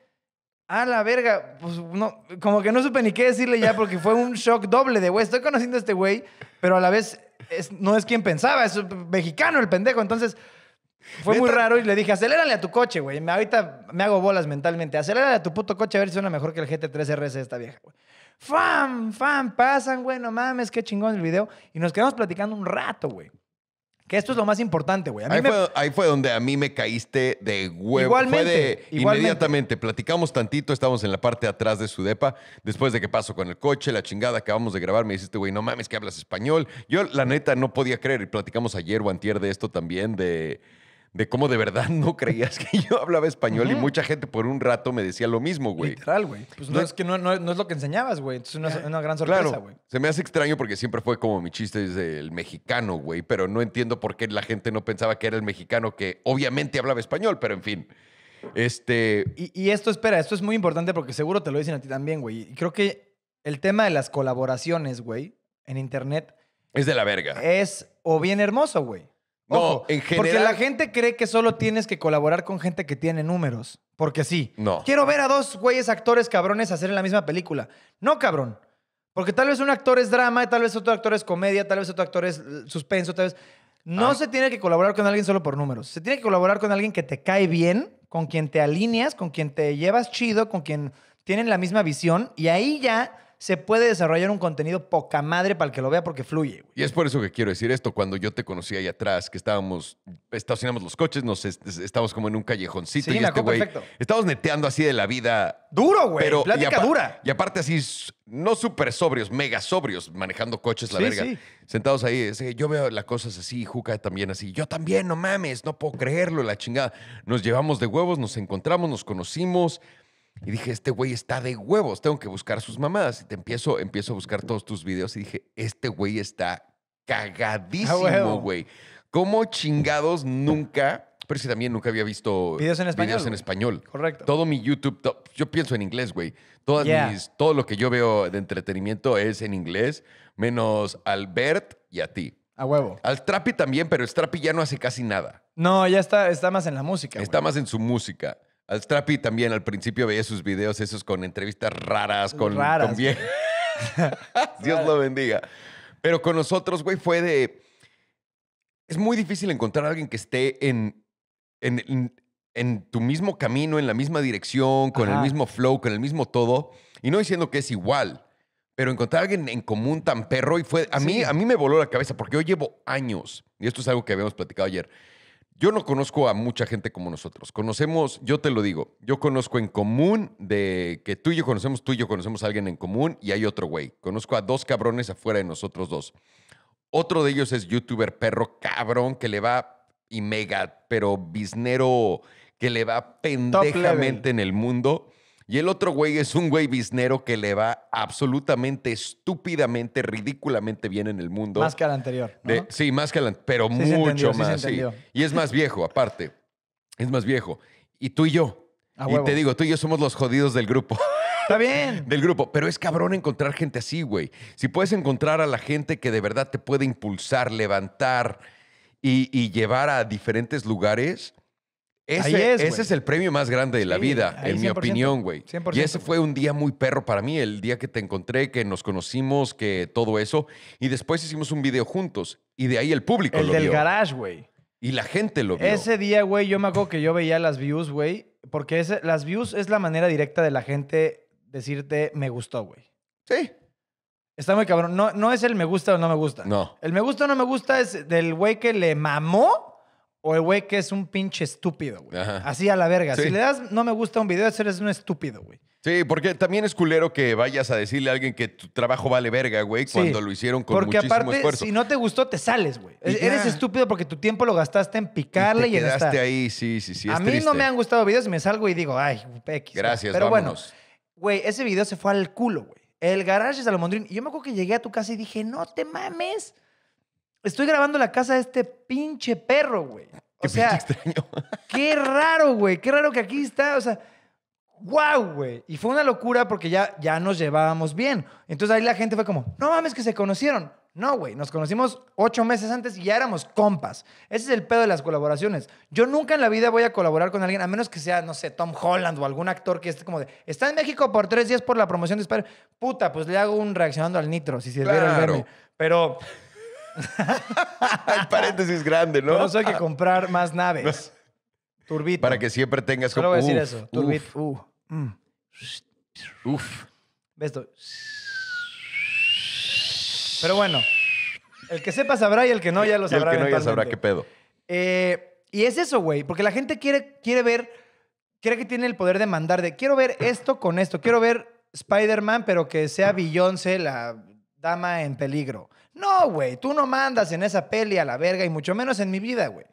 A la verga. Pues no, como que no supe ni qué decirle ya porque fue un shock doble de, güey, estoy conociendo a este güey, pero a la vez es, no es quien pensaba, es mexicano el pendejo. Entonces, fue muy raro y le dije, acelérale a tu coche, güey. ahorita me hago bolas mentalmente. Acelérale a tu puto coche a ver si suena mejor que el GT3 RS esta vieja, güey. Fam, fam, pasan, güey, no mames, qué chingón el video. Y nos quedamos platicando un rato, güey. Que esto es lo más importante, güey. Ahí, fue donde a mí me caíste de huevo. Igualmente, Inmediatamente, platicamos tantito, estábamos en la parte de atrás de su depa. Después de que pasó con el coche, la chingada, acabamos de grabar, me dijiste, güey, no mames, que hablas español. Yo, la neta, no podía creer. Y platicamos ayer o antier de esto también, de de cómo de verdad no creías que yo hablaba español y mucha gente por un rato me decía lo mismo, güey. Literal, güey. Pues no, es que no, es lo que enseñabas, güey. Entonces es una, gran sorpresa, güey. se me hace extraño porque siempre fue como mi chiste desde el mexicano, güey, pero no entiendo por qué la gente no pensaba que era el mexicano que obviamente hablaba español, pero en fin. Este. Y, y esto, espera, esto es muy importante porque seguro te lo dicen a ti también, güey. Y creo que el tema de las colaboraciones, güey, en internet. Es de la verga. Es o bien hermoso, güey. Porque la gente cree que solo tienes que colaborar con gente que tiene números. Porque sí. No. Quiero ver a dos güeyes actores cabrones hacer en la misma película. No, cabrón. Porque tal vez un actor es drama, tal vez otro actor es comedia, tal vez otro actor es eh, suspenso, tal vez. No ah. se tiene que colaborar con alguien solo por números. Se tiene que colaborar con alguien que te cae bien, con quien te alineas, con quien te llevas chido, con quien tienen la misma visión. Y ahí ya se puede desarrollar un contenido poca madre para el que lo vea porque fluye. Güey. Y es por eso que quiero decir esto. Cuando yo te conocí ahí atrás, que estábamos, estacionamos los coches, nos estábamos como en un callejoncito. y este güey, estábamos neteando así de la vida. Duro, güey. Pero, Plática dura. Y aparte así, no súper sobrios, mega sobrios, manejando coches, la verga. Sentados ahí, yo veo las cosas así, Juca también así. Yo también, no mames, no puedo creerlo, la chingada. Nos llevamos de huevos, nos encontramos, nos conocimos y dije, este güey está de huevos, tengo que buscar sus mamadas. Y te empiezo, empiezo a buscar todos tus videos y dije, este güey está cagadísimo, güey. ¿Cómo chingados nunca? Pero si también nunca había visto videos en español. Correcto. Todo mi YouTube, yo pienso en inglés, güey. todo lo que yo veo de entretenimiento es en inglés, menos Albert y a ti. A huevo. Al Trapi también, pero el Trapi ya no hace casi nada. No, ya está, está más en la música. Está más en su música. Al Strapi también al principio veía sus videos esos con entrevistas raras, con, raras. Dios lo bendiga. Pero con nosotros, güey, fue de... Es muy difícil encontrar a alguien que esté en, en, en, tu mismo camino, en la misma dirección, con el mismo flow, con el mismo todo. Y no diciendo que es igual, pero encontrar a alguien en común tan perro y fue... A, mí, a mí me voló la cabeza porque yo llevo años, y esto es algo que habíamos platicado ayer, yo no conozco a mucha gente como nosotros. Conocemos, yo te lo digo, yo conozco en común de que tú y yo conocemos, tú y yo conocemos a alguien en común y hay otro güey. Conozco a dos cabrones afuera de nosotros dos. Otro de ellos es youtuber perro cabrón que le va y mega, pero biznero que le va pendejamente en el mundo. Y el otro güey es un güey biznero que le va absolutamente, estúpidamente, ridículamente bien en el mundo. Más que al anterior. sí, más que al anterior, pero mucho más. y es más viejo, aparte. Es más viejo. Y tú y yo. y te digo, tú y yo somos los jodidos del grupo. Está bien. Del grupo. Pero es cabrón encontrar gente así, güey. Si puedes encontrar a la gente que de verdad te puede impulsar, levantar y, y llevar a diferentes lugares, ese, es, el premio más grande de la vida, en mi opinión, güey. Y ese fue un día muy perro para mí, el día que te encontré, que nos conocimos, que todo eso. Y después hicimos un video juntos. Y de ahí el público el lo vio. El del garage, güey. Y la gente lo vio. Ese día, güey, yo me acuerdo que yo veía las views, güey. Porque ese, las views es la manera directa de la gente decirte me gustó, güey. Sí. Está muy cabrón. No, no es el me gusta o no me gusta. No. El me gusta o no me gusta es del güey que le mamó o el güey que es un pinche estúpido, güey. Así a la verga. Si le das no me gusta un video, eres un estúpido, güey. Sí, porque también es culero que vayas a decirle a alguien que tu trabajo vale verga, güey, cuando lo hicieron con porque aparte, Si no te gustó, te sales, güey. Eres estúpido porque tu tiempo lo gastaste en picarle y, te y en quedaste ahí, sí, sí, sí. A mí no me han gustado videos y me salgo y digo, ay, X. Gracias, Pero bueno, güey, ese video se fue al culo, güey. El garage de Salomondrín. Y yo me acuerdo que llegué a tu casa y dije, no te mames. Estoy grabando la casa de este pinche perro, güey. O sea, qué raro, güey. Qué raro que aquí está. O sea, wow, güey. Y fue una locura porque ya, ya nos llevábamos bien. Entonces ahí la gente fue como, no mames que se conocieron. No, güey, nos conocimos ocho meses antes y ya éramos compas. Ese es el pedo de las colaboraciones. Yo nunca en la vida voy a colaborar con alguien, a menos que sea, no sé, Tom Holland o algún actor que esté como de, está en México por tres días por la promoción de Spider. Puta, pues le hago un reaccionando al nitro, si se dieron el verme. Pero El paréntesis grande, ¿no? Por eso hay que comprar más naves. Turbito. Para que siempre tengas Solo voy a decir eso. Uf. Uh, mm. ¿Ves esto? Pero bueno, el que sepa sabrá y el que no ya lo sabrá. el que no ya sabrá qué pedo. Eh, y es eso, güey, porque la gente quiere, quiere ver, Quiere que tiene el poder de mandar de, quiero ver esto con esto, quiero ver Spider-Man, pero que sea Beyoncé la dama en peligro. No, güey, tú no mandas en esa peli a la verga y mucho menos en mi vida, güey.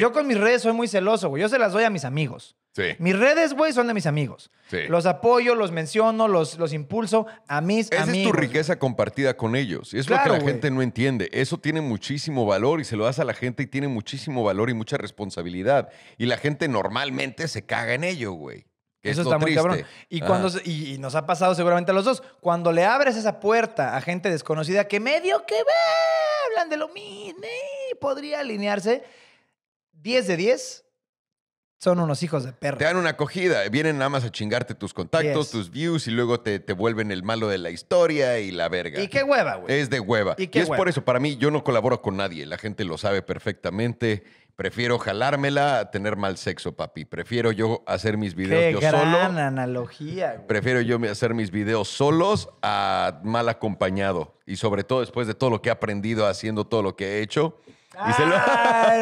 Yo con mis redes soy muy celoso, güey. Yo se las doy a mis amigos. Sí. Mis redes, güey, son de mis amigos. Sí. Los apoyo, los menciono, los, los impulso a mis amigos. Esa es tu riqueza compartida con ellos. Y es lo que la gente no entiende. Eso tiene muchísimo valor y se lo das a la gente y tiene muchísimo valor y mucha responsabilidad. Y la gente normalmente se caga en ello, güey. Eso está muy cabrón. Y, cuando, y, nos ha pasado seguramente a los dos. Cuando le abres esa puerta a gente desconocida que medio que ve, hablan de lo mismo, podría alinearse, 10 de 10 son unos hijos de perro. Te dan una acogida, vienen nada más a chingarte tus contactos, tus views y luego te, vuelven el malo de la historia y la verga. Y qué hueva, güey. Es de hueva. Y, es por eso, para mí, yo no colaboro con nadie, la gente lo sabe perfectamente Prefiero jalármela a tener mal sexo, papi. Prefiero yo hacer mis videos Qué yo gran analogía. Prefiero yo hacer mis videos solos a mal acompañado. Y sobre todo después de todo lo que he aprendido haciendo todo lo que he hecho. Y ay,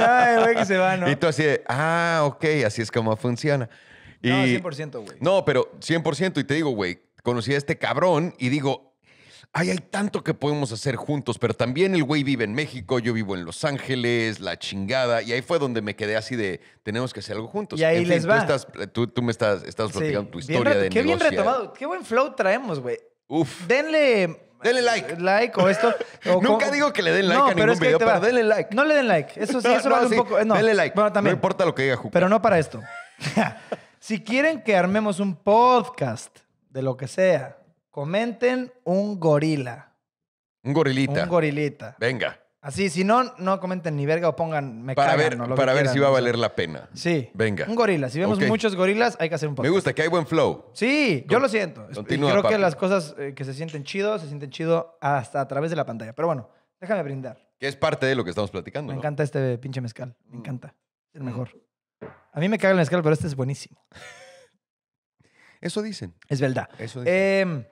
ah, güey, que se va, ¿no? Y tú así de, ah, ok, así es como funciona. Y... No, 100%, güey. No, pero 100%. Y te digo, güey, conocí a este cabrón y digo, ay, hay tanto que podemos hacer juntos, pero también el güey vive en México, yo vivo en Los Ángeles, la chingada. Y ahí fue donde me quedé así de, tenemos que hacer algo juntos. Y ahí les va. Tú, tú, me estás, platicando tu historia de de Qué bien retomado, qué buen flow traemos, güey. Uf. Denle... Denle like. Like o esto. Nunca digo que le den like a ningún video, pero denle like. No le den like. Eso sí, eso vale un poco. Denle like. también. No importa lo que diga Juca. Pero no para esto. si quieren que armemos un podcast de lo que sea, Comenten un gorila. Un gorilita. Un gorilita. Venga. Así, si no, no comenten ni verga o pongan me Para ver, para ver si va a valer la pena. Sí. Venga. Un gorila. Si vemos muchos gorilas, hay que hacer un poco. Me gusta que hay buen flow. Sí, yo lo siento. Creo que las cosas eh, que se sienten chido, se sienten chido hasta a través de la pantalla. Pero bueno, déjame brindar. Que es parte de lo que estamos platicando. Me encanta este pinche mezcal. Me mm. encanta. Es el mm. mejor. A mí me caga el mezcal, pero este es buenísimo. Eso dicen. Es verdad. Eso dicen. Em,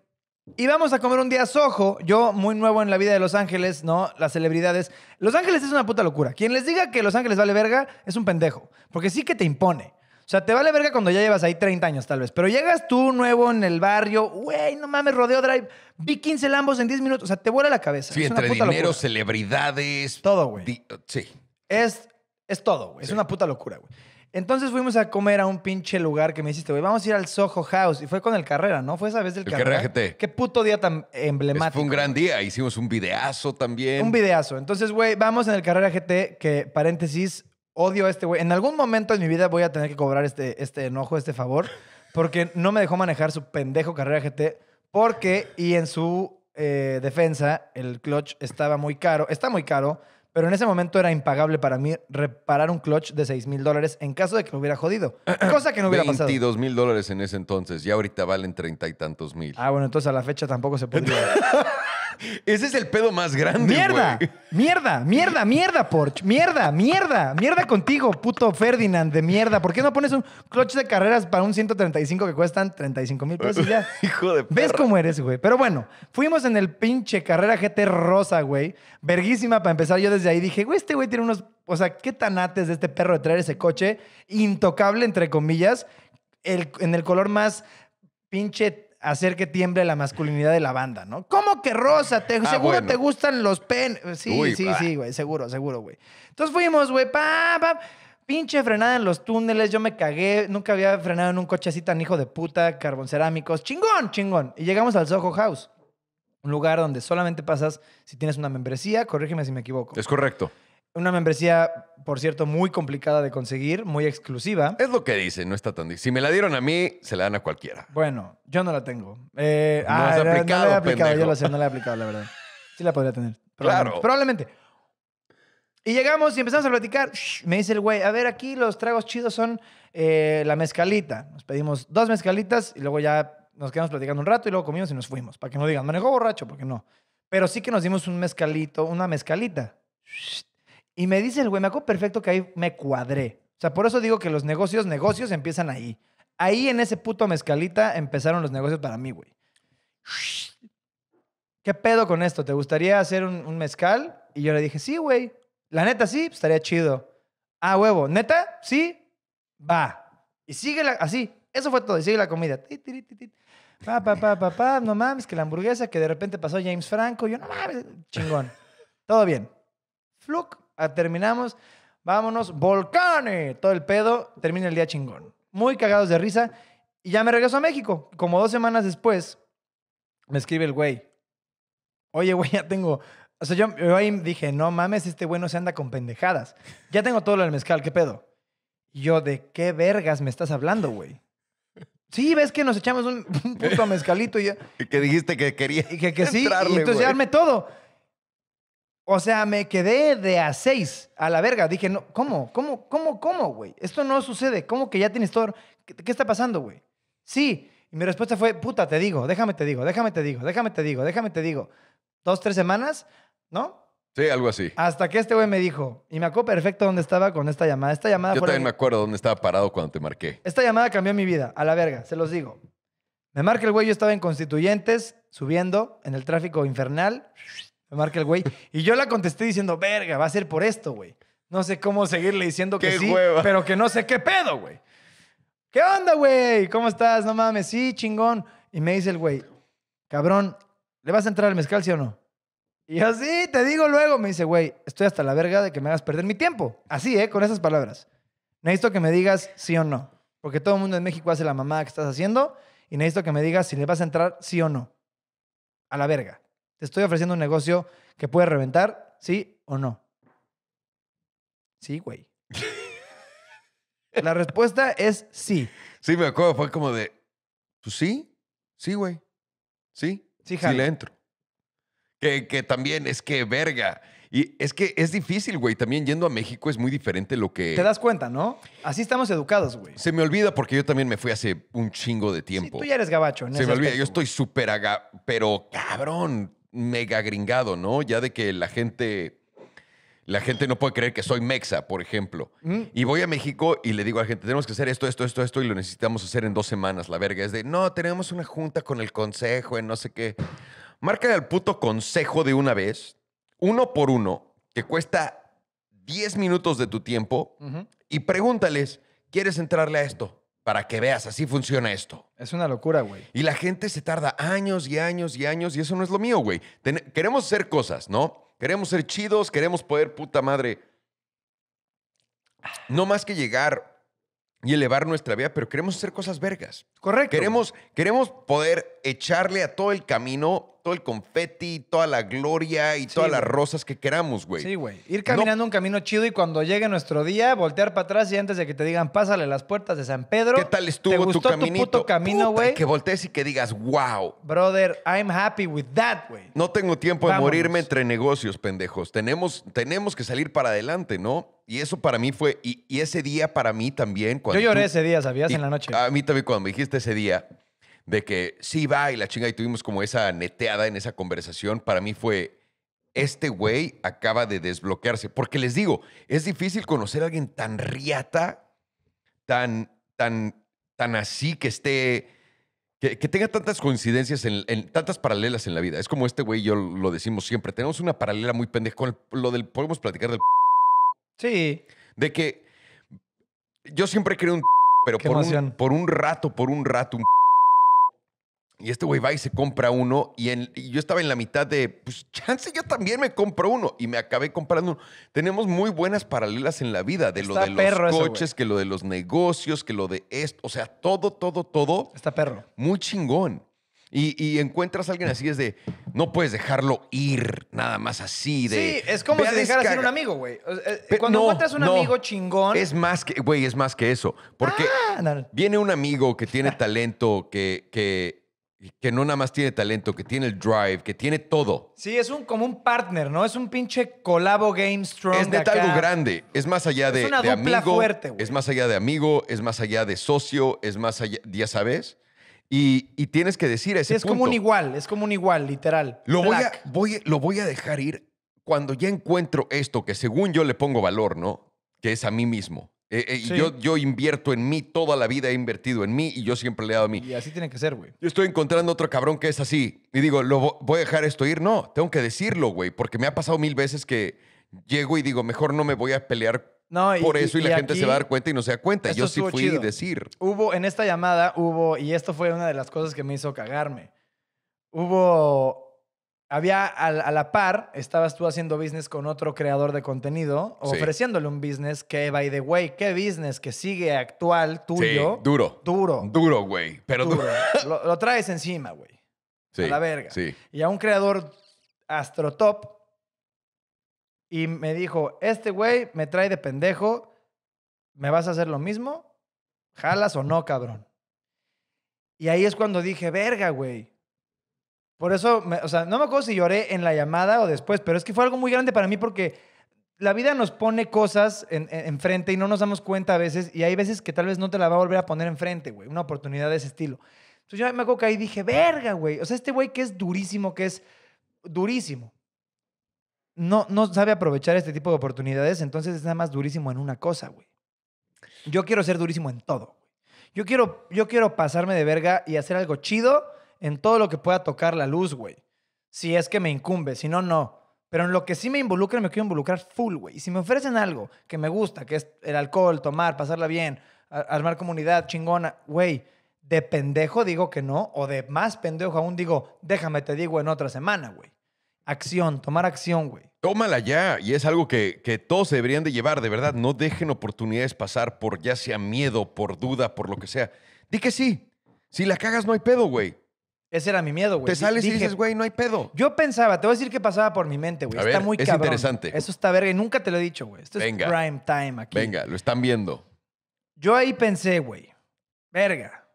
vamos a comer un día sojo, yo muy nuevo en la vida de Los Ángeles, ¿no? Las celebridades. Los Ángeles es una puta locura. Quien les diga que Los Ángeles vale verga es un pendejo, porque sí que te impone. O sea, te vale verga cuando ya llevas ahí 30 años, tal vez. Pero llegas tú nuevo en el barrio, güey, no mames, rodeo drive. Vi 15 lambos en 10 minutos. O sea, te vuela la cabeza. Sí, entre dinero, celebridades. Todo, güey. Sí. Es, es todo, güey. Es una puta locura, güey. Entonces fuimos a comer a un pinche lugar que me hiciste, güey. Vamos a ir al Soho House. Y fue con el Carrera, ¿no? Fue esa vez del el Carrera. GT. Qué puto día tan emblemático. fue un gran día. Hicimos un videazo también. Un videazo. Entonces, güey, vamos en el Carrera GT, que paréntesis, odio a este güey. En algún momento de mi vida voy a tener que cobrar este, este enojo, este favor, porque no me dejó manejar su pendejo Carrera GT. Porque, y en su eh, defensa, el clutch estaba muy caro. Está muy caro pero en ese momento era impagable para mí reparar un clutch de 6 mil dólares en caso de que me hubiera jodido. cosa que no hubiera pasado. 22 mil dólares en ese entonces, ya ahorita valen treinta y tantos mil. Ah, bueno, entonces a la fecha tampoco se puede... Ese es el pedo más grande. Mierda, mierda, mierda, mierda, Porsche. Mierda, mierda, mierda contigo, puto Ferdinand de mierda. ¿Por qué no pones un clutch de carreras para un 135 que cuestan 35 mil pesos ya? Hijo de puta. ¿Ves cómo eres, güey? Pero bueno, fuimos en el pinche carrera GT rosa, güey. Verguísima para empezar. Yo desde ahí dije, güey, este güey tiene unos. O sea, qué tanates de este perro de traer ese coche intocable, entre comillas, el, en el color más pinche hacer que tiemble la masculinidad de la banda, ¿no? ¿Cómo que Rosa? Ah, seguro te gustan los pen. Sí, sí, sí, güey, seguro, seguro, güey. Entonces fuimos, güey, pa, pa. Pinche frenada en los túneles, yo me cagué. Nunca había frenado en un coche así tan hijo de puta, carbón cerámicos. Chingón, chingón. Y llegamos al Soho House, un lugar donde solamente pasas si tienes una membresía. Corrígeme si me equivoco. Es correcto. Una membresía, por cierto, muy complicada de conseguir, muy exclusiva. Es lo que dice, no está tan difícil. Si me la dieron a mí, se la dan a cualquiera. Bueno, yo no la tengo. Eh, ah, no la he aplicado, yo sé, no la he aplicado, la verdad. Sí la podría tener. Claro. Probablemente. Y llegamos y empezamos a platicar. me dice el güey, a ver, aquí los tragos chidos son eh, la mezcalita. Nos pedimos dos mezcalitas y luego ya nos quedamos platicando un rato y luego comimos y nos fuimos. Para que no digan, manejó borracho, porque no. Pero sí que nos dimos un mezcalito, una mezcalita. Shh. Y me dice el güey, me acuerdo perfecto que ahí me cuadré. O sea, por eso digo que los negocios, negocios empiezan ahí. Ahí en ese puto mezcalita empezaron los negocios para mí, güey. ¿Qué pedo con esto? ¿Te gustaría hacer un, mezcal? Y yo le dije, sí, güey. La neta, sí, pues, estaría chido. Ah, huevo. ¿Neta? Sí. Va. Y sigue así. Eso fue todo. Y sigue la comida. Pa, pa, pa, pa, No mames, que la hamburguesa que de repente pasó James Franco. Yo, no mames. Chingón. Todo bien. Fluk. Ah, terminamos, vámonos, volcane, todo el pedo, termina el día chingón. Muy cagados de risa. Y ya me regreso a México. Como dos semanas después, me escribe el güey. Oye, güey, ya tengo. O sea, yo, ahí dije, no mames, este güey no se anda con pendejadas. Ya tengo todo lo del mezcal, ¿qué pedo? yo, ¿de qué vergas me estás hablando, güey? Sí, ves que nos echamos un, un puto mezcalito y ya. Y que dijiste que quería. Y que, sí. y todo. O sea, me quedé de a seis a la verga. Dije, no, ¿cómo? ¿Cómo? ¿Cómo? ¿Cómo, güey? Esto no sucede. ¿Cómo que ya tienes todo? ¿Qué, está pasando, güey? Sí. Y mi respuesta fue, puta, te digo, déjame te digo, déjame te digo, déjame te digo, déjame te digo. Dos, tres semanas, ¿no? Sí, algo así. Hasta que este güey me dijo, y me acuerdo perfecto dónde estaba con esta llamada. Esta llamada Yo también me acuerdo dónde estaba parado cuando te marqué. Esta llamada cambió mi vida, a la verga, se los digo. Me marca el güey, yo estaba en Constituyentes, subiendo en el tráfico infernal. Me marca el güey. Y yo la contesté diciendo, verga, va a ser por esto, güey. No sé cómo seguirle diciendo que sí, pero que no sé qué pedo, güey. ¿Qué onda, güey? ¿Cómo estás? No mames, sí, chingón. Y me dice el güey, cabrón, ¿le vas a entrar al mezcal, sí o no? Y así te digo luego. Me dice, güey, estoy hasta la verga de que me hagas perder mi tiempo. Así, ¿eh? Con esas palabras. Necesito que me digas sí o no. Porque todo el mundo en México hace la mamada que estás haciendo y necesito que me digas si le vas a entrar sí o no. A la verga. Te estoy ofreciendo un negocio que puede reventar, ¿sí o no? Sí, güey. La respuesta es sí. Sí, me acuerdo, fue como de, pues sí, sí, güey. Sí, sí, sí le entro. Que, también es que verga. Y es que es difícil, güey. También yendo a México es muy diferente lo que. Te das cuenta, ¿no? Así estamos educados, güey. Se me olvida porque yo también me fui hace un chingo de tiempo. Sí, tú ya eres gabacho, ¿no? Se me olvida, yo estoy súper aga. Pero cabrón, mega gringado, ¿no? Ya de que la gente, la gente no puede creer que soy mexa, por ejemplo. Y voy a México y le digo a la gente, tenemos que hacer esto, esto, esto, esto, y lo necesitamos hacer en dos semanas, la verga. Es de, no, tenemos una junta con el consejo, en no sé qué. Márcale al puto consejo de una vez, uno por uno, que cuesta 10 minutos de tu tiempo, y pregúntales, ¿quieres entrarle a esto? para que veas, así funciona esto. Es una locura, güey. Y la gente se tarda años y años y años y eso no es lo mío, güey. queremos hacer cosas, ¿no? Queremos ser chidos, queremos poder, puta madre. No más que llegar y elevar nuestra vida, pero queremos hacer cosas vergas. Correcto. Queremos, queremos poder echarle a todo el camino, todo el confeti, toda la gloria y todas las rosas que queramos, güey. Sí, güey. Ir caminando un camino chido y cuando llegue nuestro día, voltear para atrás y antes de que te digan, pásale las puertas de San Pedro. ¿Qué tal estuvo tu caminito? camino, Que voltees y que digas, wow. Brother, I'm happy with that, güey. No tengo tiempo de morirme entre negocios, pendejos. Tenemos, tenemos que salir para adelante, ¿no? Y eso para mí fue, y, ese día para mí también. Cuando Yo lloré ese día, ¿sabías? en la noche. A mí también cuando me dijiste ese día de que sí va y la chinga y tuvimos como esa neteada en esa conversación, para mí fue, este güey acaba de desbloquearse. Porque les digo, es difícil conocer a alguien tan riata, tan, tan, tan así que esté... Que, tenga tantas coincidencias, en, tantas paralelas en la vida. Es como este güey yo lo decimos siempre. Tenemos una paralela muy pendeja. Con lo del, podemos platicar del Sí. De que yo siempre creo un... Pero por un, por un, rato, por un rato, un... Y este güey va y se compra uno y, en, yo estaba en la mitad de, pues chance yo también me compro uno y me acabé comprando uno. Tenemos muy buenas paralelas en la vida, de lo de los coches, que lo de los negocios, que lo de esto, o sea, todo, todo, todo. Está perro. Muy chingón. Y, encuentras a alguien así, es de, no puedes dejarlo ir nada más así. De, sí, es como si dejaras ir un amigo, güey. Eh, cuando encuentras un amigo chingón. Es más que, güey, es más que eso. Porque ah, viene un amigo que tiene talento, que, que, que no nada más tiene talento, que tiene el drive, que tiene todo. Sí, es un, como un partner, ¿no? Es un pinche colabo game strong. Es de algo grande. Es más allá de, amigo. es más allá de amigo, es más allá de socio, es más allá, ya sabes. Y, tienes que decir ese es como un igual, es como un igual, literal. Lo voy a, voy, lo voy a dejar ir cuando ya encuentro esto que según yo le pongo valor, ¿no? Que es a mí mismo. Eh, eh, yo, yo, invierto en mí, toda la vida he invertido en mí y yo siempre le he dado a mí. Y así tiene que ser, güey. Yo estoy encontrando otro cabrón que es así y digo, ¿lo voy a dejar esto ir? No, tengo que decirlo, güey, porque me ha pasado mil veces que llego y digo, mejor no me voy a pelear por eso y, la gente se va a dar cuenta y no se da cuenta. Yo sí fui a decir. Hubo, en esta llamada hubo, y esto fue una de las cosas que me hizo cagarme. Hubo, había a, la par, estabas tú haciendo business con otro creador de contenido, ofreciéndole un business que, by the way, qué business que sigue actual tuyo. Sí, duro. Duro. Duro, güey. Pero duro. lo, traes encima, güey. Sí. A la verga. Sí. Y a un creador astrotop y me dijo, este güey me trae de pendejo, ¿me vas a hacer lo mismo? ¿Jalas o no, cabrón? Y ahí es cuando dije, verga, güey. Por eso, o sea, no me acuerdo si lloré en la llamada o después, pero es que fue algo muy grande para mí porque la vida nos pone cosas enfrente en, y no nos damos cuenta a veces, y hay veces que tal vez no te la va a volver a poner enfrente, güey, una oportunidad de ese estilo. Entonces yo me acuerdo que ahí dije, verga, güey, o sea, este güey que es durísimo, que es durísimo, no, sabe aprovechar este tipo de oportunidades, entonces es nada más durísimo en una cosa, güey. Yo quiero ser durísimo en todo. Yo quiero, yo quiero pasarme de verga y hacer algo chido en todo lo que pueda tocar la luz, güey. Si es que me incumbe, si no, no. Pero en lo que sí me involucra, me quiero involucrar full, güey. Y si me ofrecen algo que me gusta, que es el alcohol, tomar, pasarla bien, armar comunidad, chingona, güey, de pendejo digo que no, o de más pendejo aún digo, déjame te digo en otra semana, güey. Acción, tomar acción, güey. Tómala ya, y es algo que, que, todos deberían de llevar, de verdad. No dejen oportunidades pasar por ya sea miedo, por duda, por lo que sea. Di que sí. Si la cagas, no hay pedo, güey. Ese era mi miedo, güey. Te sales y dices, güey, no hay pedo. Yo pensaba, te voy a decir que pasaba por mi mente, güey. Está muy interesante. Eso está verga y nunca te lo he dicho, güey. Esto es prime time aquí. Venga, lo están viendo. Yo ahí pensé, güey, verga.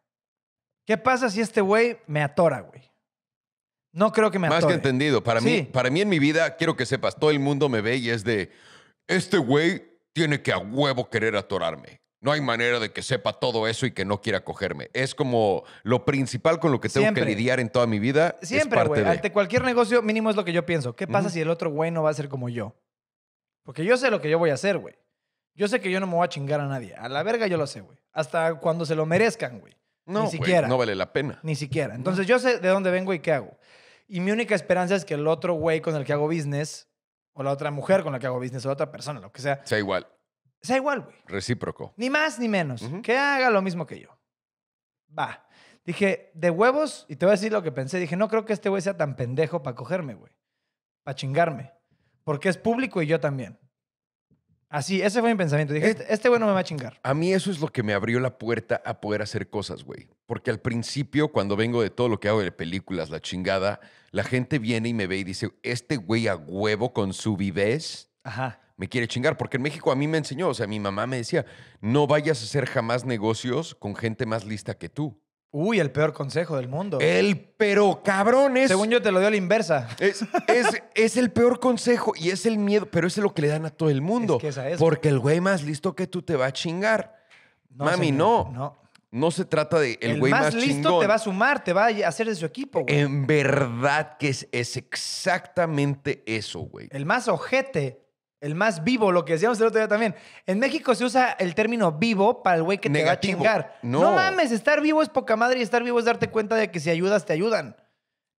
¿Qué pasa si este güey me atora, güey? No creo que me Más que entendido. Para, mí, para mí en mi vida, quiero que sepas, todo el mundo me ve y es de, este güey tiene que a huevo querer atorarme. No hay manera de que sepa todo eso y que no quiera cogerme. Es como lo principal con lo que tengo que lidiar en toda mi vida. Siempre, güey. Ante cualquier negocio mínimo es lo que yo pienso. ¿Qué pasa si el otro güey no va a ser como yo? Porque yo sé lo que yo voy a hacer, güey. Yo sé que yo no me voy a chingar a nadie. A la verga yo lo sé, güey. Hasta cuando se lo merezcan, güey. No, Ni siquiera. no vale la pena. Ni siquiera. Entonces yo sé de dónde vengo y qué hago. Y mi única esperanza es que el otro güey con el que hago business, o la otra mujer con la que hago business, o la otra persona, lo que sea. Sea igual. Sea igual, güey. Recíproco. Ni más ni menos. Que haga lo mismo que yo. Va. Dije, de huevos, y te voy a decir lo que pensé. Dije, no creo que este güey sea tan pendejo para cogerme, güey. Para chingarme. Porque es público y yo también. Así, ese fue mi pensamiento. Dije, eh, este, este, güey no me va a chingar. A mí eso es lo que me abrió la puerta a poder hacer cosas, güey. Porque al principio, cuando vengo de todo lo que hago de películas, la chingada, la gente viene y me ve y dice, este güey a huevo con su vivez. me quiere chingar, porque en México a mí me enseñó, o sea, mi mamá me decía, no vayas a hacer jamás negocios con gente más lista que tú. Uy, el peor consejo del mundo. El pero cabrón es. Según yo te lo dio a la inversa. Es, el peor consejo y es el miedo, pero es lo que le dan a todo el mundo. Porque el güey más listo que tú te va a chingar. Mami, no. No. No se trata de el, güey más, más listo te va a sumar, te va a hacer de su equipo, güey. En verdad que es exactamente eso, güey. El más ojete el más vivo, lo que decíamos el otro día también. En México se usa el término vivo para el güey que te va a chingar. No. mames, estar vivo es poca madre y estar vivo es darte cuenta de que si ayudas, te ayudan.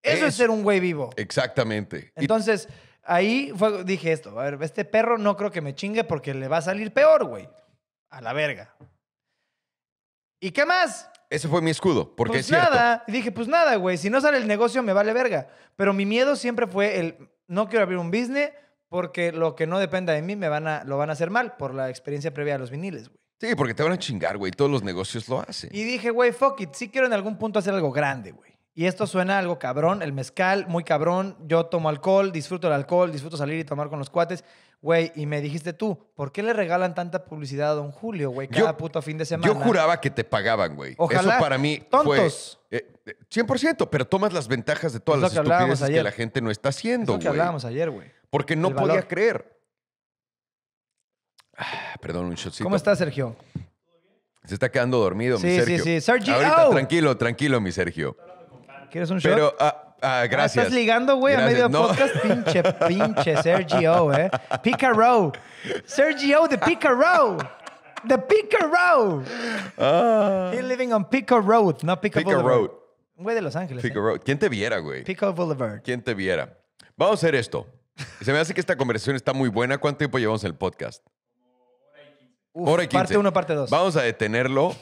Eso es, ser un güey vivo. Exactamente. Entonces, ahí dije esto. A ver, este perro no creo que me chingue porque le va a salir peor, güey. A la verga. ¿Y qué más? Ese fue mi escudo, porque pues es cierto. nada. dije, pues nada, güey. Si no sale el negocio, me vale verga. Pero mi miedo siempre fue el no quiero abrir un business porque lo que no dependa de mí me van a, lo van a hacer mal por la experiencia previa a los viniles, güey. Sí, porque te van a chingar, güey. Todos los negocios lo hacen. Y dije, güey, fuck it. Sí quiero en algún punto hacer algo grande, güey. Y esto suena algo cabrón, el mezcal, muy cabrón. Yo tomo alcohol, disfruto el alcohol, disfruto salir y tomar con los cuates. Güey, y me dijiste tú, ¿por qué le regalan tanta publicidad a Don Julio, güey, cada puto fin de semana? Yo juraba que te pagaban, güey. Eso para mí tontos. 100%, eh, eh, pero tomas las ventajas de todas las estupideces que la gente no está haciendo, güey. Es lo que hablábamos ayer, güey. Porque no podía creer. Ah, perdón, un shotcito. ¿Cómo estás, Sergio? Se está quedando dormido, mi Sergio. Sí, sí, Sergio. Ahorita, tranquilo, tranquilo, mi Sergio. ¿Quieres un shot? Pero, ah, ah, ah gracias. estás ligando, güey, a medio podcast. Pinche, pinche Sergio, eh. Picaro. Sergio de Picaro. The Picker Road. Ah. He's living on Pico Road, no Picker Road. Güey de Los Ángeles. Pico eh. Road. ¿Quién te viera, güey? Pico Boulevard. ¿Quién te viera? Vamos a hacer esto. Se me hace que esta conversación está muy buena. ¿Cuánto tiempo llevamos en el podcast? hora y Parte 1, parte 2. Vamos a detenerlo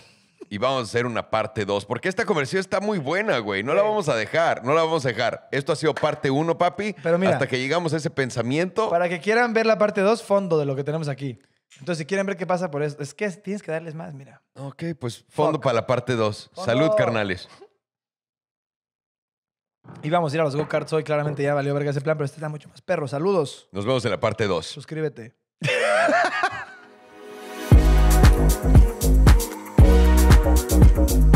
y vamos a hacer una parte 2. Porque esta conversación está muy buena, güey. No la vamos a dejar, no la vamos a dejar. Esto ha sido parte 1, papi. hasta que llegamos a ese pensamiento. Para que quieran ver la parte 2, fondo de lo que tenemos aquí. Entonces, si quieren ver qué pasa por eso, es que tienes que darles más, mira. Ok, pues fondo para la parte 2. Salud, carnales. Íbamos a ir a los go-karts hoy, claramente ya valió verga ese plan, pero este está mucho más perro. Saludos. Nos vemos en la parte 2. Suscríbete.